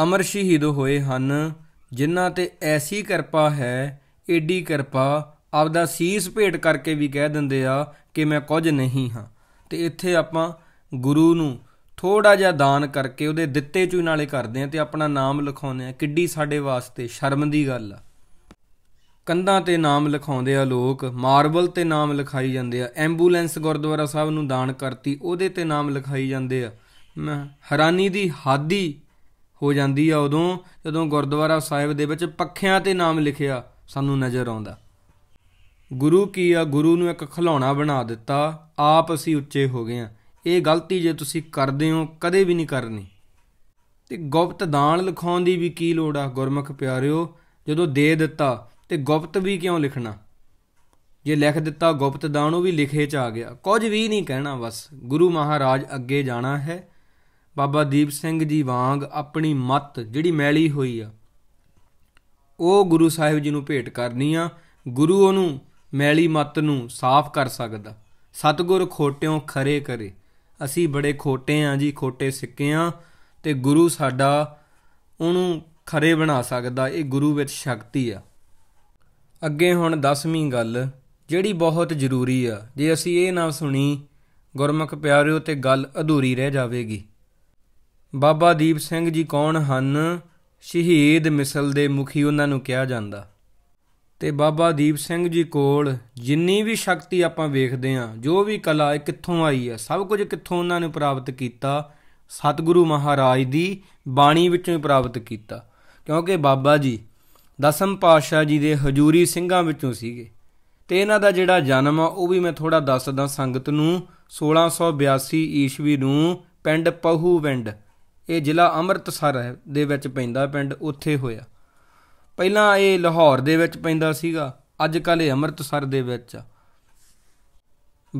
ਅਮਰ ਸ਼ਹੀਦ ਹੋਏ ਹਨ ਜਿਨ੍ਹਾਂ ਤੇ ਐਸੀ ਕਿਰਪਾ ਹੈ ਏਡੀ ਕਿਰਪਾ ਆਪਦਾ ਸੀਸ ਭੇਟ ਕਰਕੇ ਵੀ ਕਹਿ ਦਿੰਦੇ ਆ ਕਿ ਮੈਂ ਕੁਝ ਨਹੀਂ ਹਾਂ ਤੇ ਇੱਥੇ ਆਪਾਂ ਗੁਰੂ ਨੂੰ ਥੋੜਾ ਜਿਹਾ ਦਾਨ ਕਰਕੇ ਉਹਦੇ ਦਿੱਤੇ ਚੋਂ ਨਾਲੇ ਕਰਦੇ ਆ ਤੇ ਆਪਣਾ ਨਾਮ ਲਿਖਾਉਂਦੇ ਆ ਕਿੱਡੀ ਸਾਡੇ ਵਾਸਤੇ ਸ਼ਰਮ ਦੀ ਗੱਲ ਆ ਕੰਧਾਂ ਤੇ ਨਾਮ ਲਿਖਾਉਂਦੇ ਆ ਲੋਕ ਮਾਰਬਲ ਤੇ ਨਾਮ ਲਿਖਾਈ ਜਾਂਦੇ ਆ ਐਂਬੂਲੈਂਸ ਗੁਰਦੁਆਰਾ ਸਾਹਿਬ ਨੂੰ ਦਾਨ ਕਰਤੀ ਉਹਦੇ ਤੇ ਨਾਮ ਲਿਖਾਈ ਜਾਂਦੇ ਆ ਹੈਰਾਨੀ ਦੀ ਹਾਦੀ ਹੋ ਜਾਂਦੀ ਆ ਉਦੋਂ ਜਦੋਂ ਗੁਰਦੁਆਰਾ ਸਾਹਿਬ ਦੇ ਵਿੱਚ ਪੱਖਿਆਂ ਤੇ ਨਾਮ ਲਿਖਿਆ ਸਾਨੂੰ ਨਜ਼ਰ ਆਉਂਦਾ ਗੁਰੂ ਕੀ ਆ ਗੁਰੂ ਨੂੰ ਇੱਕ ਖਿਲੌਣਾ ਬਣਾ ਦਿੱਤਾ ਆਪ ਅਸੀਂ ਉੱਚੇ ਹੋ ਗਏ ਆ ਇਹ ਗਲਤੀ ਜੇ ਤੁਸੀਂ ਕਰਦੇ ਹੋ ਕਦੇ ਵੀ ਨਹੀਂ ਕਰਨੀ ਤੇ ਗੁਪਤ ਦਾਨ ਲਿਖਾਉਣ ਦੀ ਵੀ ਕੀ ਲੋੜ ਆ ਗੁਰਮੁਖ ਪਿਆਰਿਓ ਜਦੋਂ ਦੇ ਦਿੱਤਾ ਤੇ ਗੁਪਤ ਵੀ ਕਿਉਂ ਲਿਖਣਾ ਜੇ ਲਿਖ ਦਿੱਤਾ ਗੁਪਤ ਦਾਨ ਉਹ ਵੀ ਲਿਖੇ ਚ ਆ ਗਿਆ ਕੁਝ ਵੀ ਨਹੀਂ ਕਹਿਣਾ ਬਸ ਗੁਰੂ ਮਹਾਰਾਜ ਅੱਗੇ ਜਾਣਾ ਹੈ ਬਾਬਾ ਦੀਪ ਸਿੰਘ ਜੀ ਵਾਂਗ ਆਪਣੀ ਮੱਤ ਜਿਹੜੀ ਮੈਲੀ ਹੋਈ ਆ ਉਹ ਗੁਰੂ ਸਾਹਿਬ ਜੀ ਨੂੰ ਭੇਟ ਕਰਨੀ ਆ ਗੁਰੂ ਉਹਨੂੰ ਮੈਲੀ ਮੱਤ ਨੂੰ ਸਾਫ਼ ਕਰ ਸਕਦਾ ਸਤਗੁਰ ਖੋਟਿਓ ਖਰੇ ਕਰੇ ਅਸੀਂ ਬੜੇ ਖੋਟੇ ਆ ਜੀ ਖੋਟੇ ਸਿੱਕੇ ਆ ਤੇ ਗੁਰੂ ਸਾਡਾ ਉਹਨੂੰ ਖਰੇ ਬਣਾ ਸਕਦਾ ਇਹ ਗੁਰੂ ਵਿੱਚ ਸ਼ਕਤੀ ਆ ਅੱਗੇ ਹੁਣ 10ਵੀਂ ਗੱਲ ਜਿਹੜੀ ਬਹੁਤ ਜ਼ਰੂਰੀ ਆ ਜੇ ਅਸੀਂ ਇਹ ਨਾ ਸੁਣੀ ਗੁਰਮੁਖ ਪਿਆਰਿਓ ਤੇ ਗੱਲ ਅਧੂਰੀ ਰਹਿ ਜਾਵੇਗੀ ਬਾਬਾ ਦੀਪ ਸਿੰਘ ਜੀ ਕੌਣ ਹਨ ਸ਼ਹੀਦ ਮਿਸਲ ਦੇ ਮੁਖੀ ਉਹਨਾਂ ਨੂੰ ਕਿਹਾ ਜਾਂਦਾ ਤੇ ਬਾਬਾ ਦੀਪ ਸਿੰਘ ਜੀ ਕੋਲ ਜਿੰਨੀ ਵੀ ਸ਼ਕਤੀ ਆਪਾਂ ਵੇਖਦੇ ਆ ਜੋ ਵੀ ਕਲਾ ਇਹ ਕਿੱਥੋਂ ਆਈ ਹੈ ਸਭ ਕੁਝ ਕਿੱਥੋਂ ਉਹਨਾਂ ਨੇ ਪ੍ਰਾਪਤ ਕੀਤਾ ਸਤਿਗੁਰੂ ਮਹਾਰਾਜ ਦੀ ਬਾਣੀ ਵਿੱਚੋਂ ਹੀ ਪ੍ਰਾਪਤ ਕੀਤਾ ਕਿਉਂਕਿ ਬਾਬਾ ਜੀ ਦਸਮ ਪਾਤਸ਼ਾਹ ਜੀ ਦੇ ਹਜੂਰੀ ਸਿੰਘਾਂ ਵਿੱਚੋਂ ਸੀਗੇ ਤੇ ਇਹਨਾਂ ਦਾ ਜਿਹੜਾ ਜਨਮ ਆ ਉਹ ਵੀ ਮੈਂ ਥੋੜਾ ਦੱਸਦਾ ਸੰਗਤ ਨੂੰ 1682 ਈਸਵੀ ਨੂੰ ਪਿੰਡ ਪਹੂਵਿੰਡ ਇਹ ਜ਼ਿਲ੍ਹਾ ਅੰਮ੍ਰਿਤਸਰ ਦੇ ਵਿੱਚ ਪੈਂਦਾ ਪਿੰਡ ਉੱਥੇ ਹੋਇਆ ਪਹਿਲਾਂ ਇਹ ਲਾਹੌਰ ਦੇ ਵਿੱਚ ਪੈਂਦਾ ਸੀਗਾ ਅੱਜ ਕੱਲ ਇਹ ਅੰਮ੍ਰਿਤਸਰ ਦੇ ਵਿੱਚ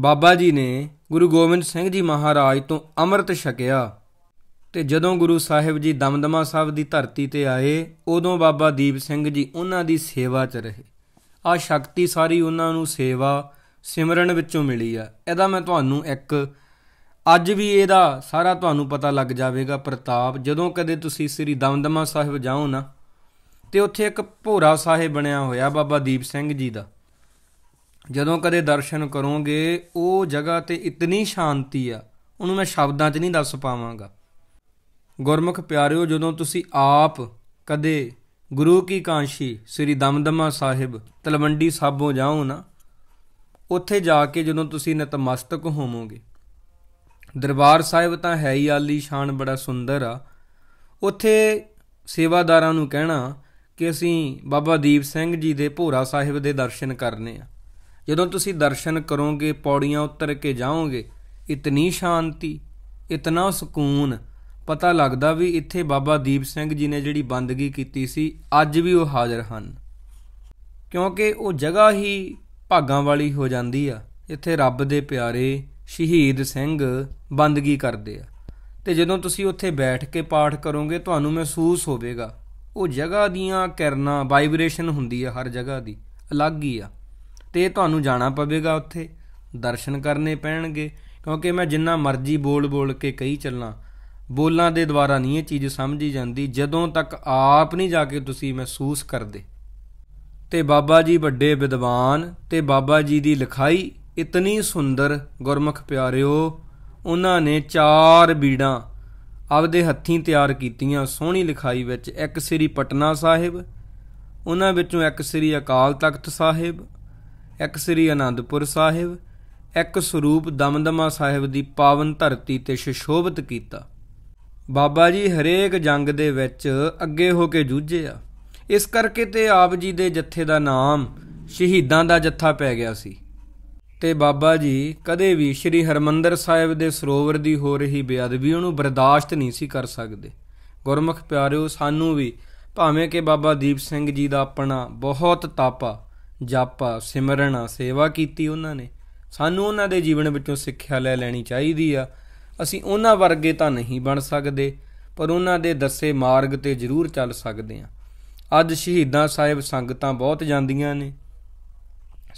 ਬਾਬਾ ਜੀ ਨੇ ਗੁਰੂ ਗੋਬਿੰਦ ਸਿੰਘ ਜੀ ਮਹਾਰਾਜ ਤੋਂ ਅੰਮ੍ਰਿਤ ਛਕਿਆ ਤੇ ਜਦੋਂ ਗੁਰੂ ਸਾਹਿਬ ਜੀ ਦਮਦਮਾ ਸਾਹਿਬ ਦੀ ਧਰਤੀ ਤੇ ਆਏ ਉਦੋਂ ਬਾਬਾ ਦੀਪ ਸਿੰਘ ਜੀ ਉਹਨਾਂ ਦੀ ਸੇਵਾ 'ਚ ਰਹੇ ਆ ਸ਼ਕਤੀ ਸਾਰੀ ਉਹਨਾਂ ਨੂੰ ਸੇਵਾ ਸਿਮਰਨ ਵਿੱਚੋਂ ਮਿਲੀ ਆ ਇਹਦਾ ਮੈਂ ਤੁਹਾਨੂੰ ਇੱਕ ਅੱਜ ਵੀ ਇਹਦਾ ਸਾਰਾ ਤੁਹਾਨੂੰ ਪਤਾ ਲੱਗ ਜਾਵੇਗਾ ਪ੍ਰਤਾਪ ਜਦੋਂ ਕਦੇ ਤੁਸੀਂ ਸ੍ਰੀ ਦਮਦਮਾ ਸਾਹਿਬ ਜਾਓ ਨਾ ਤੇ ਉੱਥੇ ਇੱਕ ਭੋਰਾ ਸਾਹਿਬ ਬਣਿਆ ਹੋਇਆ ਬਾਬਾ ਦੀਪ ਸਿੰਘ ਜੀ ਦਾ ਜਦੋਂ ਕਦੇ ਦਰਸ਼ਨ ਕਰੋਗੇ ਉਹ ਜਗ੍ਹਾ ਤੇ ਇਤਨੀ ਸ਼ਾਂਤੀ ਆ ਉਹਨੂੰ ਮੈਂ ਸ਼ਬਦਾਂ 'ਚ ਨਹੀਂ ਦੱਸ ਪਾਵਾਂਗਾ ਗੁਰਮੁਖ ਪਿਆਰਿਓ ਜਦੋਂ ਤੁਸੀਂ ਆਪ ਕਦੇ ਗੁਰੂ ਕੀ ਕਾਂਸ਼ੀ ਸ੍ਰੀ ਦਮਦਮਾ ਸਾਹਿਬ ਤਲਵੰਡੀ ਸਾਬੋ ਜਾਓ ਨਾ ਉੱਥੇ ਜਾ ਕੇ ਜਦੋਂ ਤੁਸੀਂ ਨਤਮਸਤਕ ਹੋਵੋਗੇ ਦਰਬਾਰ ਸਾਹਿਬ ਤਾਂ ਹੈ ਹੀ ਆਲੀ ਸ਼ਾਨ ਬੜਾ ਸੁੰਦਰ ਆ ਉੱਥੇ ਸੇਵਾਦਾਰਾਂ ਨੂੰ ਕਹਿਣਾ ਕਿ ਅਸੀਂ ਬਾਬਾ ਦੀਪ ਸਿੰਘ ਜੀ ਦੇ ਭੋਰਾ ਸਾਹਿਬ ਦੇ ਦਰਸ਼ਨ ਕਰਨੇ ਆ ਜਦੋਂ ਤੁਸੀਂ ਦਰਸ਼ਨ ਕਰੋਗੇ ਪੌੜੀਆਂ ਉੱਤਰ ਕੇ ਜਾਓਗੇ ਇਤਨੀ ਸ਼ਾਂਤੀ ਇਤਨਾ ਸਕੂਨ ਪਤਾ ਲੱਗਦਾ ਵੀ ਇੱਥੇ ਬਾਬਾ ਦੀਪ ਸਿੰਘ ਜੀ ਨੇ ਜਿਹੜੀ ਬੰਦਗੀ ਕੀਤੀ ਸੀ ਅੱਜ ਵੀ ਉਹ ਹਾਜ਼ਰ ਹਨ ਕਿਉਂਕਿ ਉਹ ਜਗ੍ਹਾ ਹੀ ਭਾਗਾਂ ਵਾਲੀ ਹੋ ਜਾਂਦੀ ਆ ਇੱਥੇ ਰੱਬ ਦੇ ਪਿਆਰੇ ਸ਼ਹੀਦ ਸਿੰਘ ਬੰਦਗੀ ਕਰਦੇ ਆ ਤੇ ਜਦੋਂ ਤੁਸੀਂ ਉੱਥੇ ਬੈਠ ਕੇ ਪਾਠ ਕਰੋਗੇ ਤੁਹਾਨੂੰ ਮਹਿਸੂਸ ਹੋਵੇਗਾ ਉਹ ਜਗ੍ਹਾ ਦੀਆਂ ਕਿਰਨਾਂ ਵਾਈਬ੍ਰੇਸ਼ਨ ਹੁੰਦੀ ਆ ਹਰ ਜਗ੍ਹਾ ਦੀ ਅਲੱਗ ਹੀ ਆ ਤੇ ਤੁਹਾਨੂੰ ਜਾਣਾ ਪਵੇਗਾ ਉੱਥੇ ਦਰਸ਼ਨ ਕਰਨੇ ਪੈਣਗੇ ਕਿਉਂਕਿ ਮੈਂ ਜਿੰਨਾ ਮਰਜ਼ੀ ਬੋਲ-ਬੋਲ ਕੇ ਕਹੀ ਚੱਲਾਂ ਬੋਲਾਂ ਦੇ ਦੁਆਰਾ ਨਹੀਂ ਇਹ ਚੀਜ਼ ਸਮਝੀ ਜਾਂਦੀ ਜਦੋਂ ਤੱਕ ਆਪ ਨਹੀਂ ਜਾ ਕੇ ਤੁਸੀਂ ਮਹਿਸੂਸ ਕਰਦੇ ਤੇ ਬਾਬਾ ਜੀ ਵੱਡੇ ਵਿਦਵਾਨ ਤੇ ਬਾਬਾ ਜੀ ਦੀ ਲਿਖਾਈ ਇਤਨੀ ਸੁੰਦਰ ਗੁਰਮੁਖ ਪਿਆਰਿਓ ਉਹਨਾਂ ਨੇ ਚਾਰ ਬੀੜਾਂ ਆਪਦੇ ਹੱਥੀਂ ਤਿਆਰ ਕੀਤੀਆਂ ਸੋਹਣੀ ਲਿਖਾਈ ਵਿੱਚ ਇੱਕ ਸ੍ਰੀ ਪਟਨਾ ਸਾਹਿਬ ਉਹਨਾਂ ਵਿੱਚੋਂ ਇੱਕ ਸ੍ਰੀ ਅਕਾਲ ਤਖਤ ਸਾਹਿਬ ਇੱਕ ਸ੍ਰੀ ਆਨੰਦਪੁਰ ਸਾਹਿਬ ਇੱਕ ਸਰੂਪ ਦਮਦਮਾ ਸਾਹਿਬ ਦੀ ਪਾਵਨ ਧਰਤੀ ਤੇ ਸ਼ਿਸ਼ੋਭਿਤ ਕੀਤਾ ਬਾਬਾ ਜੀ ਹਰੇਕ ਜੰਗ ਦੇ ਵਿੱਚ ਅੱਗੇ ਹੋ ਕੇ ਜੂਝੇ ਆ ਇਸ ਕਰਕੇ ਤੇ ਆਪ ਜੀ ਦੇ ਜੱਥੇ ਦਾ ਨਾਮ ਸ਼ਹੀਦਾਂ ਦਾ ਜੱਥਾ ਪੈ ਗਿਆ ਸੀ ਤੇ ਬਾਬਾ ਜੀ ਕਦੇ ਵੀ ਸ੍ਰੀ ਹਰਮੰਦਰ ਸਾਹਿਬ ਦੇ ਸਰੋਵਰ ਦੀ ਹੋ ਰਹੀ ਬੇਅਦਬੀ ਉਹਨੂੰ ਬਰਦਾਸ਼ਤ ਨਹੀਂ ਸੀ ਕਰ ਸਕਦੇ ਗੁਰਮੁਖ ਪਿਆਰਿਓ ਸਾਨੂੰ ਵੀ ਭਾਵੇਂ ਕਿ ਬਾਬਾ ਦੀਪ ਸਿੰਘ ਜੀ ਦਾ ਆਪਣਾ ਬਹੁਤ ਤਾਪਾ ਜਾਪਾ ਸਿਮਰਨ ਸੇਵਾ ਕੀਤੀ ਉਹਨਾਂ ਨੇ ਸਾਨੂੰ ਉਹਨਾਂ ਦੇ ਜੀਵਨ ਵਿੱਚੋਂ ਸਿੱਖਿਆ ਲੈ ਲੈਣੀ ਚਾਹੀਦੀ ਆ ਅਸੀਂ ਉਹਨਾਂ ਵਰਗੇ ਤਾਂ ਨਹੀਂ ਬਣ ਸਕਦੇ ਪਰ ਉਹਨਾਂ ਦੇ ਦੱਸੇ ਮਾਰਗ ਤੇ ਜ਼ਰੂਰ ਚੱਲ ਸਕਦੇ ਆ ਅੱਜ ਸ਼ਹੀਦਾਂ ਸਾਹਿਬ ਸੰਗਤਾਂ ਬਹੁਤ ਜਾਂਦੀਆਂ ਨੇ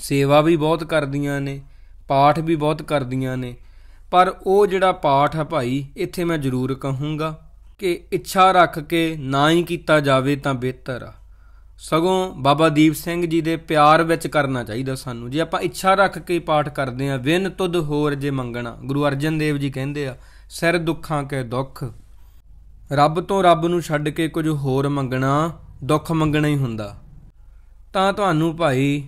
ਸੇਵਾ ਵੀ ਬਹੁਤ ਕਰਦੀਆਂ ਨੇ ਪਾਠ ਵੀ ਬਹੁਤ ਕਰਦੀਆਂ ਨੇ ਪਰ ਉਹ ਜਿਹੜਾ ਪਾਠ ਆ ਭਾਈ ਇੱਥੇ ਮੈਂ ਜ਼ਰੂਰ ਕਹੂੰਗਾ ਕਿ ਇੱਛਾ ਰੱਖ ਕੇ ਨਾ ਹੀ ਕੀਤਾ ਜਾਵੇ ਤਾਂ ਬਿਹਤਰ ਆ ਸਗੋਂ ਬਾਬਾ ਦੀਪ ਸਿੰਘ ਜੀ ਦੇ ਪਿਆਰ ਵਿੱਚ ਕਰਨਾ ਚਾਹੀਦਾ ਸਾਨੂੰ ਜੇ ਆਪਾਂ ਇੱਛਾ ਰੱਖ ਕੇ ਪਾਠ ਕਰਦੇ ਆ ਵਿਨ ਤੁਧ ਹੋਰ ਜੇ ਮੰਗਣਾ ਗੁਰੂ ਅਰਜਨ ਦੇਵ ਜੀ ਕਹਿੰਦੇ ਆ ਸਿਰ ਦੁੱਖਾਂ ਕੇ ਦੁੱਖ ਰੱਬ ਤੋਂ ਰੱਬ ਨੂੰ ਛੱਡ ਕੇ ਕੁਝ ਹੋਰ ਮੰਗਣਾ ਦੁੱਖ ਮੰਗਣਾ ਹੀ ਹੁੰਦਾ ਤਾਂ ਤੁਹਾਨੂੰ ਭਾਈ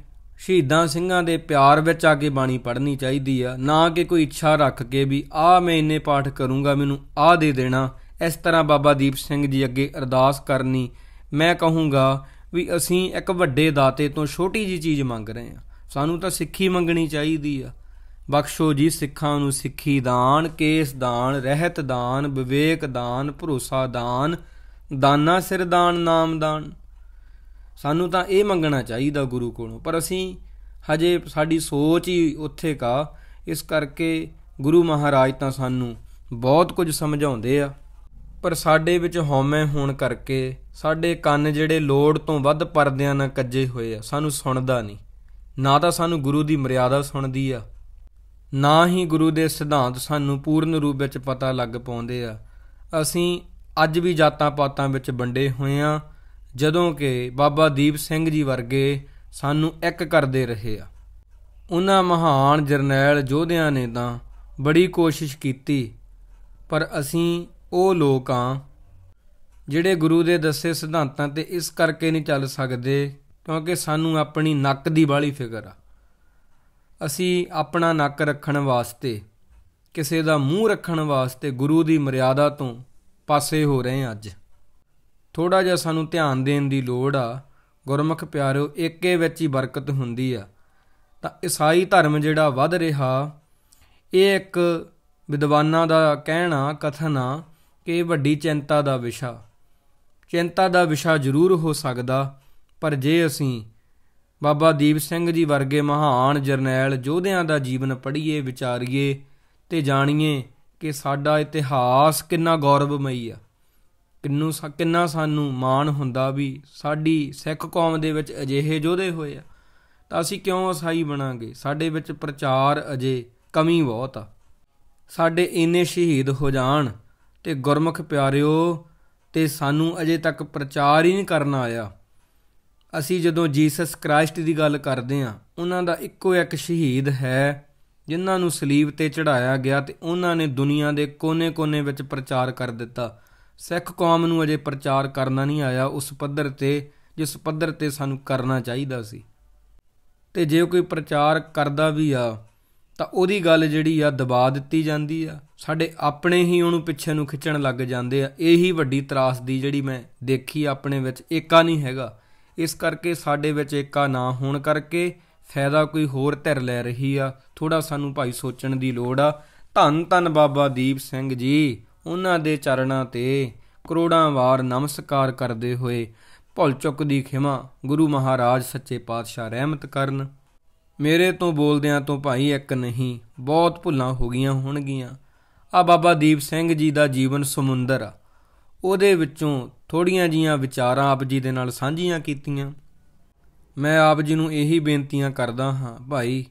ਸ਼ਹੀਦਾਂ ਸਿੰਘਾਂ ਦੇ ਪਿਆਰ ਵਿੱਚ ਆ ਕੇ ਬਾਣੀ ਪੜ੍ਹਨੀ ਚਾਹੀਦੀ ਆ ਨਾ ਕਿ ਕੋਈ ਇੱਛਾ ਰੱਖ ਕੇ ਵੀ ਆ ਮੈਂ ਇੰਨੇ ਪਾਠ ਕਰੂੰਗਾ ਮੈਨੂੰ ਆ ਦੇ ਦੇਣਾ ਇਸ ਤਰ੍ਹਾਂ ਬਾਬਾ ਦੀਪ ਸਿੰਘ ਜੀ ਅੱਗੇ ਅਰਦਾਸ ਕਰਨੀ ਮੈਂ ਕਹੂੰਗਾ ਵੀ ਅਸੀਂ ਇੱਕ ਵੱਡੇ ਦਾਤੇ ਤੋਂ ਛੋਟੀ ਜੀ ਚੀਜ਼ ਮੰਗ ਰਹੇ ਹਾਂ ਸਾਨੂੰ ਤਾਂ ਸਿੱਖੀ ਮੰਗਣੀ ਚਾਹੀਦੀ ਆ ਬਖਸ਼ੋ ਜੀ ਸਿੱਖਾਂ ਨੂੰ ਸਿੱਖੀ ਦਾਨ ਕੇਸ ਦਾਨ ਰਹਿਤ ਦਾਨ ਵਿਵੇਕ ਦਾਨ ਭਰੋਸਾ ਦਾਨ ਦਾਨਾ ਸਿਰ ਦਾਨ ਨਾਮ ਦਾਨ ਸਾਨੂੰ ਤਾਂ ਇਹ ਮੰਗਣਾ ਚਾਹੀਦਾ ਗੁਰੂ ਕੋਲੋਂ ਪਰ ਅਸੀਂ ਹਜੇ ਸਾਡੀ ਸੋਚ ਹੀ ਉੱਥੇ ਕਾ ਇਸ ਕਰਕੇ ਗੁਰੂ ਮਹਾਰਾਜ ਤਾਂ ਸਾਨੂੰ ਬਹੁਤ ਕੁਝ ਸਮਝਾਉਂਦੇ ਆ ਪਰ ਸਾਡੇ ਵਿੱਚ ਹਉਮੈ ਹੋਣ ਕਰਕੇ ਸਾਡੇ ਕੰਨ ਜਿਹੜੇ ਲੋੜ ਤੋਂ ਵੱਧ ਪਰਦਿਆਂ ਨਾਲ ਕੱਜੇ ਹੋਏ ਆ ਸਾਨੂੰ ਸੁਣਦਾ ਨਹੀਂ ਨਾ ਤਾਂ ਸਾਨੂੰ ਗੁਰੂ ਦੀ ਮਰਿਆਦਾ ਸੁਣਦੀ ਆ ਨਾ ਹੀ ਗੁਰੂ ਦੇ ਸਿਧਾਂਤ ਸਾਨੂੰ ਪੂਰਨ ਰੂਪ ਵਿੱਚ ਪਤਾ ਲੱਗ ਪਾਉਂਦੇ ਆ ਅਸੀਂ ਅੱਜ ਵੀ ਜਾਤਾਂ ਪਾਤਾਂ ਵਿੱਚ ਵੰਡੇ ਹੋਏ ਆ ਜਦੋਂ ਕਿ ਬਾਬਾ ਦੀਪ ਸਿੰਘ ਜੀ ਵਰਗੇ ਸਾਨੂੰ ਇੱਕ ਕਰਦੇ ਰਹੇ ਆ ਉਹਨਾਂ ਮਹਾਨ ਜਰਨੈਲ ਯੋਧਿਆਂ ਨੇ ਤਾਂ ਬੜੀ ਕੋਸ਼ਿਸ਼ ਕੀਤੀ ਪਰ ਅਸੀਂ ਉਹ ਲੋਕਾਂ ਜਿਹੜੇ ਗੁਰੂ ਦੇ ਦੱਸੇ ਸਿਧਾਂਤਾਂ ਤੇ ਇਸ ਕਰਕੇ ਨਹੀਂ ਚੱਲ ਸਕਦੇ ਕਿਉਂਕਿ ਸਾਨੂੰ ਆਪਣੀ ਨੱਕ ਦੀ ਬਾਲੀ ਫਿਕਰ ਆ ਅਸੀਂ ਆਪਣਾ ਨੱਕ ਰੱਖਣ ਵਾਸਤੇ ਕਿਸੇ ਦਾ ਮੂੰਹ ਰੱਖਣ ਵਾਸਤੇ ਗੁਰੂ ਦੀ ਮਰਿਆਦਾ ਤੋਂ ਪਾਸੇ ਹੋ ਰਹੇ ਹਾਂ ਅੱਜ ਥੋੜਾ ਜਿਹਾ ਸਾਨੂੰ ਧਿਆਨ ਦੇਣ ਦੀ ਲੋੜ ਆ ਗੁਰਮੁਖ ਪਿਆਰਿਓ ਏਕੇ ਵਿੱਚ ਹੀ ਬਰਕਤ ਹੁੰਦੀ ਆ ਤਾਂ ਈਸਾਈ ਧਰਮ ਜਿਹੜਾ ਵੱਧ ਰਿਹਾ ਇਹ ਇੱਕ ਵਿਦਵਾਨਾਂ ਦਾ ਕਹਿਣਾ ਕਥਨ ਆ ਕਿ ਵੱਡੀ ਚਿੰਤਾ ਦਾ ਵਿਸ਼ਾ ਚਿੰਤਾ ਦਾ ਵਿਸ਼ਾ ਜ਼ਰੂਰ ਹੋ ਸਕਦਾ ਪਰ ਜੇ ਅਸੀਂ ਬਾਬਾ ਦੀਪ ਸਿੰਘ ਜੀ ਵਰਗੇ ਮਹਾਨ ਜਰਨੈਲ ਯੋਧਿਆਂ ਦਾ ਜੀਵਨ ਪੜ੍ਹੀਏ ਵਿਚਾਰੀਏ ਤੇ ਜਾਣੀਏ ਕਿ ਸਾਡਾ ਇਤਿਹਾਸ ਕਿੰਨਾ ਗੌਰਵਮਈ ਆ ਕਿੰਨੂ ਕਿੰਨਾ ਸਾਨੂੰ ਮਾਣ ਹੁੰਦਾ ਵੀ ਸਾਡੀ ਸਿੱਖ ਕੌਮ ਦੇ ਵਿੱਚ ਅਜਿਹੇ ਯੋਧੇ ਹੋਏ ਆ ਤਾਂ ਅਸੀਂ ਕਿਉਂ ਅਸਾਈ ਬਣਾਂਗੇ ਸਾਡੇ ਵਿੱਚ ਪ੍ਰਚਾਰ ਅਜੇ ਕਮੀ ਬਹੁਤ ਆ ਸਾਡੇ ਇੰਨੇ ਸ਼ਹੀਦ ਹੋ ਜਾਣ ਤੇ ਗੁਰਮੁਖ ਪਿਆਰਿਓ ਤੇ ਸਾਨੂੰ ਅਜੇ ਤੱਕ ਪ੍ਰਚਾਰ ਹੀ ਨਹੀਂ ਕਰਨ ਆਇਆ ਅਸੀਂ ਜਦੋਂ ਜੀਸਸ ਕ੍ਰਾਈਸਟ ਦੀ ਗੱਲ ਕਰਦੇ ਆ ਉਹਨਾਂ ਦਾ ਇੱਕੋ ਇੱਕ ਸ਼ਹੀਦ ਹੈ ਜਿਨ੍ਹਾਂ ਨੂੰ ਸਲੀਬ ਤੇ ਚੜਾਇਆ ਗਿਆ ਤੇ ਉਹਨਾਂ ਨੇ ਦੁਨੀਆ ਦੇ ਕੋਨੇ-ਕੋਨੇ ਵਿੱਚ ਪ੍ਰਚਾਰ ਕਰ ਦਿੱਤਾ ਸਿੱਖ ਕੌਮ ਨੂੰ ਅਜੇ ਪ੍ਰਚਾਰ ਕਰਨਾ ਨਹੀਂ ਆਇਆ ਉਸ ਪੱਧਰ ਤੇ ਜਿਸ ਪੱਧਰ ਤੇ ਸਾਨੂੰ ਕਰਨਾ ਚਾਹੀਦਾ ਸੀ ਤੇ ਜੇ ਕੋਈ ਪ੍ਰਚਾਰ ਕਰਦਾ ਵੀ ਆ ਤਾਂ ਉਹਦੀ ਗੱਲ ਜਿਹੜੀ ਆ ਦਬਾ ਦਿੱਤੀ ਜਾਂਦੀ ਆ ਸਾਡੇ ਆਪਣੇ ਹੀ ਉਹਨੂੰ ਪਿੱਛੇ ਨੂੰ ਖਿੱਚਣ ਲੱਗ ਜਾਂਦੇ ਆ ਇਹੀ ਵੱਡੀ ਤਰਾਸ ਦੀ ਜਿਹੜੀ ਮੈਂ ਦੇਖੀ ਆਪਣੇ ਵਿੱਚ ਏਕਾ ਨਹੀਂ ਹੈਗਾ ਇਸ ਕਰਕੇ ਸਾਡੇ ਵਿੱਚ ਏਕਾ ਨਾ ਹੋਣ ਕਰਕੇ ਫਾਇਦਾ ਕੋਈ ਹੋਰ ਧਿਰ ਲੈ ਰਹੀ ਆ ਥੋੜਾ ਸਾਨੂੰ ਭਾਈ ਸੋਚਣ ਦੀ ਲੋੜ ਆ ਧੰਨ ਧੰਨ ਬਾਬਾ ਦੀਪ ਸਿੰਘ ਜੀ ਉਹਨਾਂ ਦੇ ਚਰਨਾਂ ਤੇ ਕਰੋੜਾਂ ਵਾਰ ਨਮਸਕਾਰ ਕਰਦੇ ਹੋਏ ਭੁੱਲ ਚੁੱਕ ਦੀ ਖਿਮਾ ਗੁਰੂ ਮਹਾਰਾਜ ਸੱਚੇ ਪਾਤਸ਼ਾਹ ਰਹਿਮਤ ਕਰਨ ਮੇਰੇ ਤੋਂ ਬੋਲਦਿਆਂ ਤੋਂ ਭਾਈ ਇੱਕ ਨਹੀਂ ਬਹੁਤ ਭੁੱਲਾਂ ਹੋ ਗਈਆਂ ਹੋਣਗੀਆਂ ਆ ਬਾਬਾ ਦੀਪ ਸਿੰਘ ਜੀ ਦਾ ਜੀਵਨ ਸਮੁੰਦਰ ਆ ਉਹਦੇ ਵਿੱਚੋਂ ਥੋੜੀਆਂ ਜੀਆਂ ਵਿਚਾਰਾਂ ਆਪ ਜੀ ਦੇ ਨਾਲ ਸਾਂਝੀਆਂ ਕੀਤੀਆਂ ਮੈਂ ਆਪ ਜੀ ਨੂੰ ਇਹੀ ਬੇਨਤੀਆਂ ਕਰਦਾ ਹਾਂ ਭਾਈ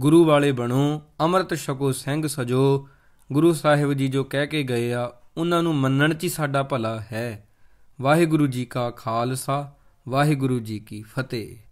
ਗੁਰੂ ਵਾਲੇ ਬਣੋ ਅਮਰਤ ਸ਼ਕੋ ਸਿੰਘ ਸਜੋ ਗੁਰੂ ਸਾਹਿਬ ਜੀ ਜੋ ਕਹਿ ਕੇ ਗਏ ਆ ਉਹਨਾਂ ਨੂੰ ਮੰਨਣ 'ਚ ਸਾਡਾ ਭਲਾ ਹੈ ਵਾਹਿਗੁਰੂ ਜੀ ਕਾ ਖਾਲਸਾ ਵਾਹਿਗੁਰੂ ਜੀ ਕੀ ਫਤਿਹ